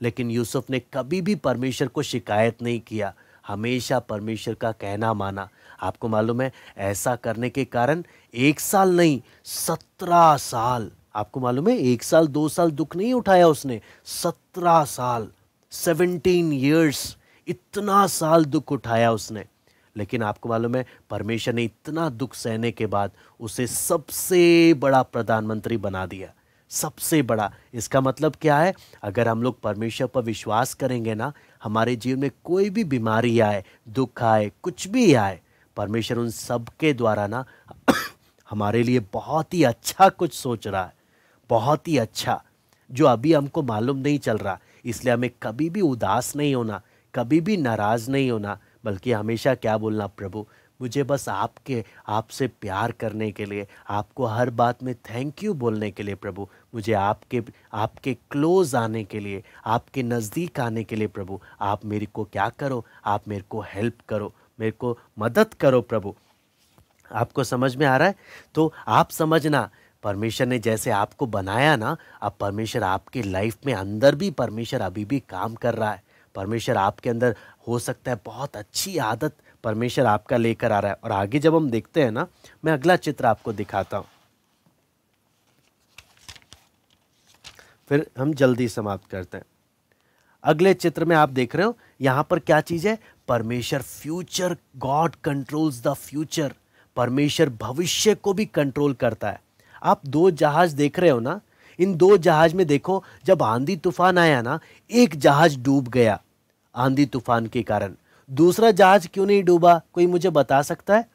लेकिन यूसुफ ने कभी भी परमेश्वर को शिकायत नहीं किया हमेशा परमेश्वर का कहना माना आपको मालूम है ऐसा करने के कारण एक साल नहीं सत्रह साल आपको मालूम है एक साल दो साल दुख नहीं उठाया उसने सत्रह साल सेवेंटीन ईयर्स इतना साल दुख उठाया उसने लेकिन आपको मालूम है परमेश्वर ने इतना दुख सहने के बाद उसे सबसे बड़ा प्रधानमंत्री बना दिया सबसे बड़ा इसका मतलब क्या है अगर हम लोग परमेश्वर पर विश्वास करेंगे ना हमारे जीवन में कोई भी बीमारी आए दुख आए कुछ भी आए परमेश्वर उन सब के द्वारा ना हमारे लिए बहुत ही अच्छा कुछ सोच रहा है बहुत ही अच्छा जो अभी हमको मालूम नहीं चल रहा इसलिए हमें कभी भी उदास नहीं होना कभी भी नाराज़ नहीं होना बल्कि हमेशा क्या बोलना प्रभु मुझे बस आपके आपसे प्यार करने के लिए आपको हर बात में थैंक यू बोलने के लिए प्रभु मुझे आपके आपके क्लोज आने के लिए आपके नज़दीक आने के लिए प्रभु आप मेरे को क्या करो आप मेरे को हेल्प करो मेरे को मदद करो प्रभु आपको समझ में आ रहा है तो आप समझना परमेश्वर ने जैसे आपको बनाया ना अब परमेश्वर आपके लाइफ में अंदर भी परमेश्वर अभी भी काम कर रहा है परमेश्वर आपके अंदर हो सकता है बहुत अच्छी आदत परमेश्वर आपका लेकर आ रहा है और आगे जब हम देखते हैं ना मैं अगला चित्र आपको दिखाता हूँ फिर हम जल्दी समाप्त करते हैं अगले चित्र में आप देख रहे हो यहाँ पर क्या चीज़ है परमेश्वर future God controls the future परमेश्वर भविष्य को भी कंट्रोल करता है आप दो जहाज देख रहे हो ना इन दो जहाज में देखो जब आंधी तूफान आया ना एक जहाज डूब गया आंधी तूफान के कारण दूसरा जहाज क्यों नहीं डूबा कोई मुझे बता सकता है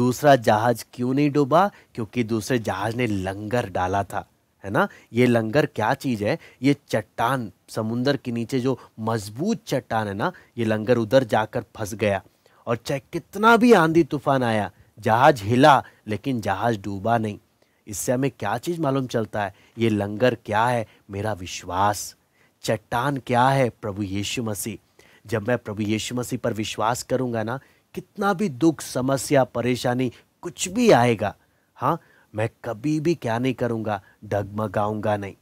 दूसरा जहाज क्यों नहीं डूबा क्योंकि दूसरे जहाज ने लंगर डाला था है ना ये लंगर क्या चीज़ है ये चट्टान समुंदर के नीचे जो मजबूत चट्टान है ना ये लंगर उधर जाकर फंस गया और चाहे कितना भी आंधी तूफान आया जहाज हिला लेकिन जहाज डूबा नहीं इससे हमें क्या चीज़ मालूम चलता है ये लंगर क्या है मेरा विश्वास चट्टान क्या है प्रभु यीशु मसीह जब मैं प्रभु यीशु मसीह पर विश्वास करूंगा ना कितना भी दुख समस्या परेशानी कुछ भी आएगा हाँ मैं कभी भी क्या नहीं करूँगा डगमगाऊँगा नहीं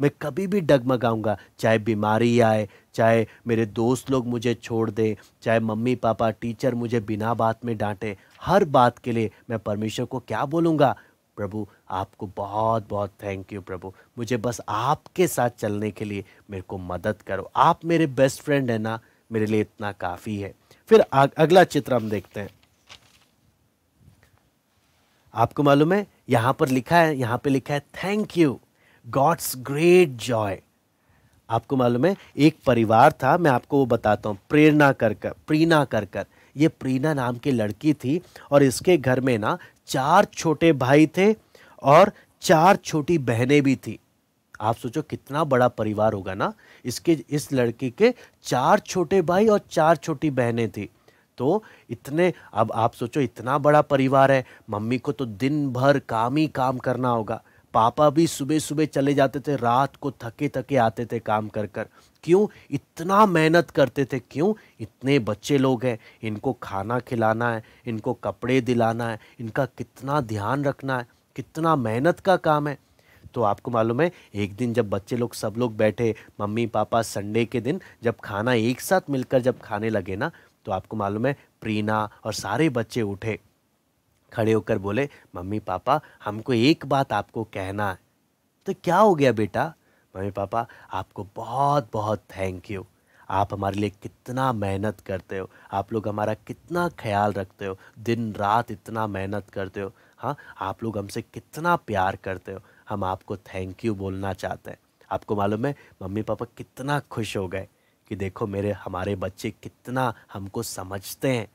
मैं कभी भी डगमगाऊँगा चाहे बीमारी आए चाहे मेरे दोस्त लोग मुझे छोड़ दे चाहे मम्मी पापा टीचर मुझे बिना बात में डांटे हर बात के लिए मैं परमेश्वर को क्या बोलूँगा प्रभु आपको बहुत बहुत थैंक यू प्रभु मुझे बस आपके साथ चलने के लिए मेरे को मदद करो आप मेरे बेस्ट फ्रेंड है ना मेरे लिए इतना काफ़ी है फिर अगला चित्र हम देखते हैं आपको मालूम है यहाँ पर लिखा है यहाँ पे लिखा है thank you God's great joy आपको मालूम है एक परिवार था मैं आपको वो बताता हूँ प्रेरणा करकर प्रीना करकर ये प्रीना नाम की लड़की थी और इसके घर में ना चार छोटे भाई थे और चार छोटी बहनें भी थी आप सोचो कितना बड़ा परिवार होगा ना इसके इस लड़की के चार छोटे भाई और चार छोटी बहनें थी तो इतने अब आप सोचो इतना बड़ा परिवार है मम्मी को तो दिन भर काम ही काम करना होगा पापा भी सुबह सुबह चले जाते थे रात को थके थके आते थे काम कर कर क्यों इतना मेहनत करते थे क्यों इतने बच्चे लोग हैं इनको खाना खिलाना है इनको कपड़े दिलाना है इनका कितना ध्यान रखना है कितना मेहनत का काम है तो आपको मालूम है एक दिन जब बच्चे लोग सब लोग बैठे मम्मी पापा संडे के दिन जब खाना एक साथ मिलकर जब खाने लगे ना तो आपको मालूम है प्रीना और सारे बच्चे उठे खड़े होकर बोले मम्मी पापा हमको एक बात आपको कहना है तो क्या हो गया बेटा मम्मी पापा आपको बहुत बहुत थैंक यू आप हमारे लिए कितना मेहनत करते हो आप लोग हमारा कितना ख्याल रखते हो दिन रात इतना मेहनत करते हो हाँ आप लोग हमसे कितना प्यार करते हो हम आपको थैंक यू बोलना चाहते हैं आपको मालूम है मम्मी पापा कितना खुश हो गए कि देखो मेरे हमारे बच्चे कितना हमको समझते हैं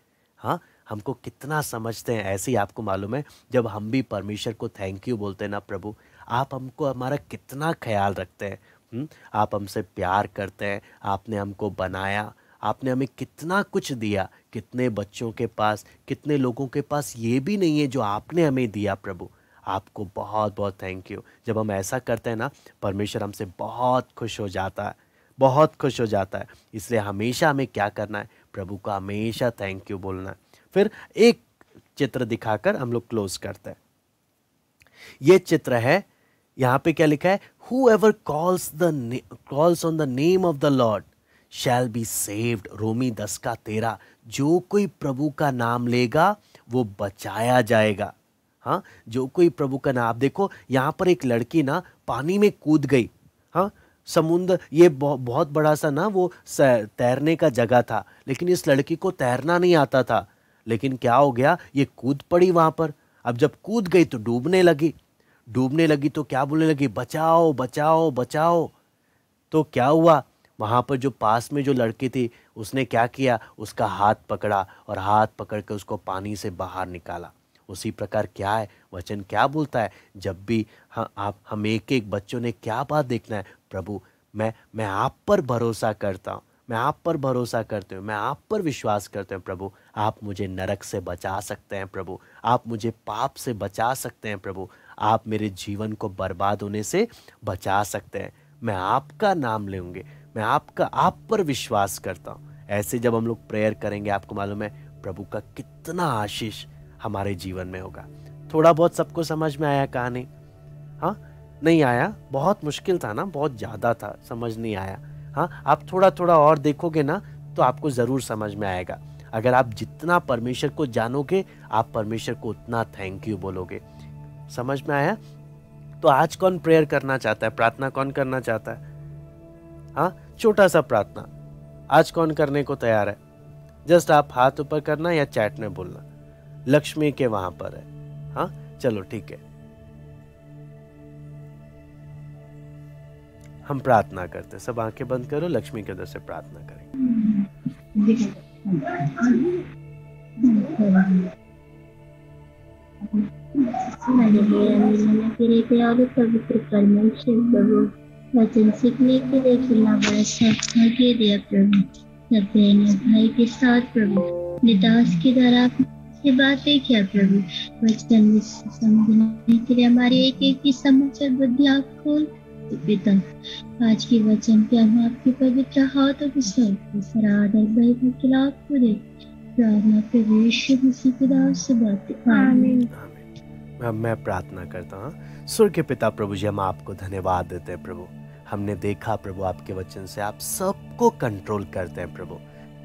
हाँ हमको कितना समझते हैं ऐसे ही आपको मालूम है जब हम भी परमेश्वर को थैंक यू बोलते हैं ना प्रभु आप हमको हमारा कितना ख्याल रखते हैं हम्म? आप हमसे प्यार करते हैं आपने हमको बनाया आपने हमें कितना कुछ दिया कितने बच्चों के पास कितने लोगों के पास ये भी नहीं है जो आपने हमें दिया प्रभु आपको बहुत बहुत थैंक यू जब हम ऐसा करते हैं ना परमेश्वर हमसे बहुत खुश हो जाता है बहुत खुश हो जाता है इसलिए हमेशा हमें क्या करना है प्रभु का हमेशा थैंक यू बोलना है फिर एक चित्र दिखाकर हम लोग क्लोज करते हैं ये चित्र है यहां पे क्या लिखा है whoever calls the calls on the name of the Lord shall be saved रोमी दस का तेरा जो कोई प्रभु का नाम लेगा वो बचाया जाएगा हाँ जो कोई प्रभु का नाम आप देखो यहाँ पर एक लड़की ना पानी में कूद गई हाँ समुद्र ये बहुत बड़ा सा ना वो तैरने का जगह था लेकिन इस लड़की को तैरना नहीं आता था लेकिन क्या हो गया ये कूद पड़ी वहां पर अब जब कूद गई तो डूबने लगी डूबने लगी तो क्या बोलने लगी बचाओ बचाओ बचाओ तो क्या हुआ वहाँ पर जो पास में जो लड़की थी उसने क्या किया उसका हाथ पकड़ा और हाथ पकड़ के उसको पानी से बाहर निकाला उसी प्रकार क्या है वचन क्या बोलता है जब भी हम आप हम एक एक बच्चों ने क्या बात देखना है प्रभु मैं मैं आप पर भरोसा करता हूँ मैं आप पर भरोसा करते हूँ मैं आप पर विश्वास करते हूँ प्रभु आप मुझे नरक से बचा सकते हैं प्रभु आप मुझे पाप से बचा सकते हैं प्रभु आप मेरे जीवन को बर्बाद होने से बचा सकते हैं मैं आपका नाम लेंगे मैं आपका आप पर विश्वास करता हूँ ऐसे जब हम लोग प्रेयर करेंगे आपको मालूम है प्रभु का कितना आशीष हमारे जीवन में होगा थोड़ा बहुत सबको समझ में आया कहानी हाँ नहीं आया बहुत मुश्किल था ना बहुत ज़्यादा था समझ नहीं आया हाँ आप थोड़ा थोड़ा और देखोगे ना तो आपको ज़रूर समझ में आएगा अगर आप जितना परमेश्वर को जानोगे आप परमेश्वर को उतना थैंक यू बोलोगे समझ में आया तो आज कौन प्रेयर करना चाहता है प्रार्थना कौन करना चाहता है हाँ छोटा सा प्रार्थना आज कौन करने को तैयार है जस्ट आप हाथ ऊपर करना या चैट में बोलना लक्ष्मी के वहां पर है हाँ चलो ठीक है हम प्रार्थना करते सब आंखें बंद करो लक्ष्मी के उधर से प्रार्थना करें पवित्र कर्मों से प्रभु वचन सीखने के लिए बड़ा संस्था दिया प्रभु सब भाई के साथ प्रभु निदास की द्वारा से बातें क्या प्रभु वचन समझने के लिए हमारे एक एक की समझ और बुद्धि आप खोल पिता आज के वचन के हम आपके पवित्र हाथ और विश्वास के सरादर और भय के खिलाफ करें प्रार्थना के प्रवेश मसीह खुदा से बात आमीन अब मैं प्रार्थना करता हूँ सूर्य के पिता प्रभु जी हम आपको धन्यवाद देते हैं प्रभु हमने देखा प्रभु आपके वचन से आप सबको कंट्रोल करते हैं प्रभु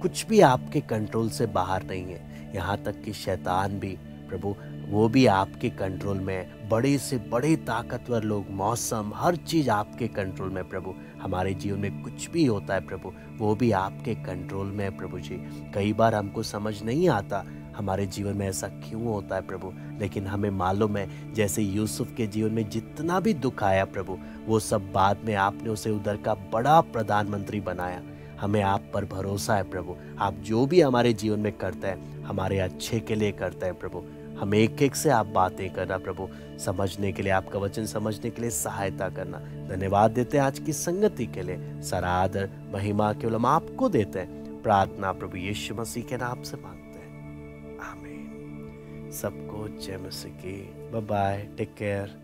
कुछ भी आपके कंट्रोल से बाहर नहीं है यहाँ तक कि शैतान भी प्रभु वो भी आपके कंट्रोल में है बड़े से बड़े ताकतवर लोग मौसम हर चीज़ आपके कंट्रोल में प्रभु हमारे जीवन में कुछ भी होता है प्रभु वो भी आपके कंट्रोल में है प्रभु जी कई बार हमको समझ नहीं आता हमारे जीवन में ऐसा क्यों होता है प्रभु लेकिन हमें मालूम है जैसे यूसुफ के जीवन में जितना भी दुख आया प्रभु वो सब बाद में आपने उसे उधर का बड़ा प्रधानमंत्री बनाया हमें आप पर भरोसा है प्रभु आप जो भी हमारे जीवन में करते हैं हमारे अच्छे के लिए करते हैं प्रभु हम एक एक से आप बातें करना प्रभु समझने के लिए आपका वचन समझने के लिए सहायता करना धन्यवाद देते हैं आज की संगति के लिए सरादर महिमा केवल हम आपको देते हैं प्रार्थना प्रभु यीशु मसीह के नाम से मांगते हैं आमीन सबको जय मसीह की बाय टेक केयर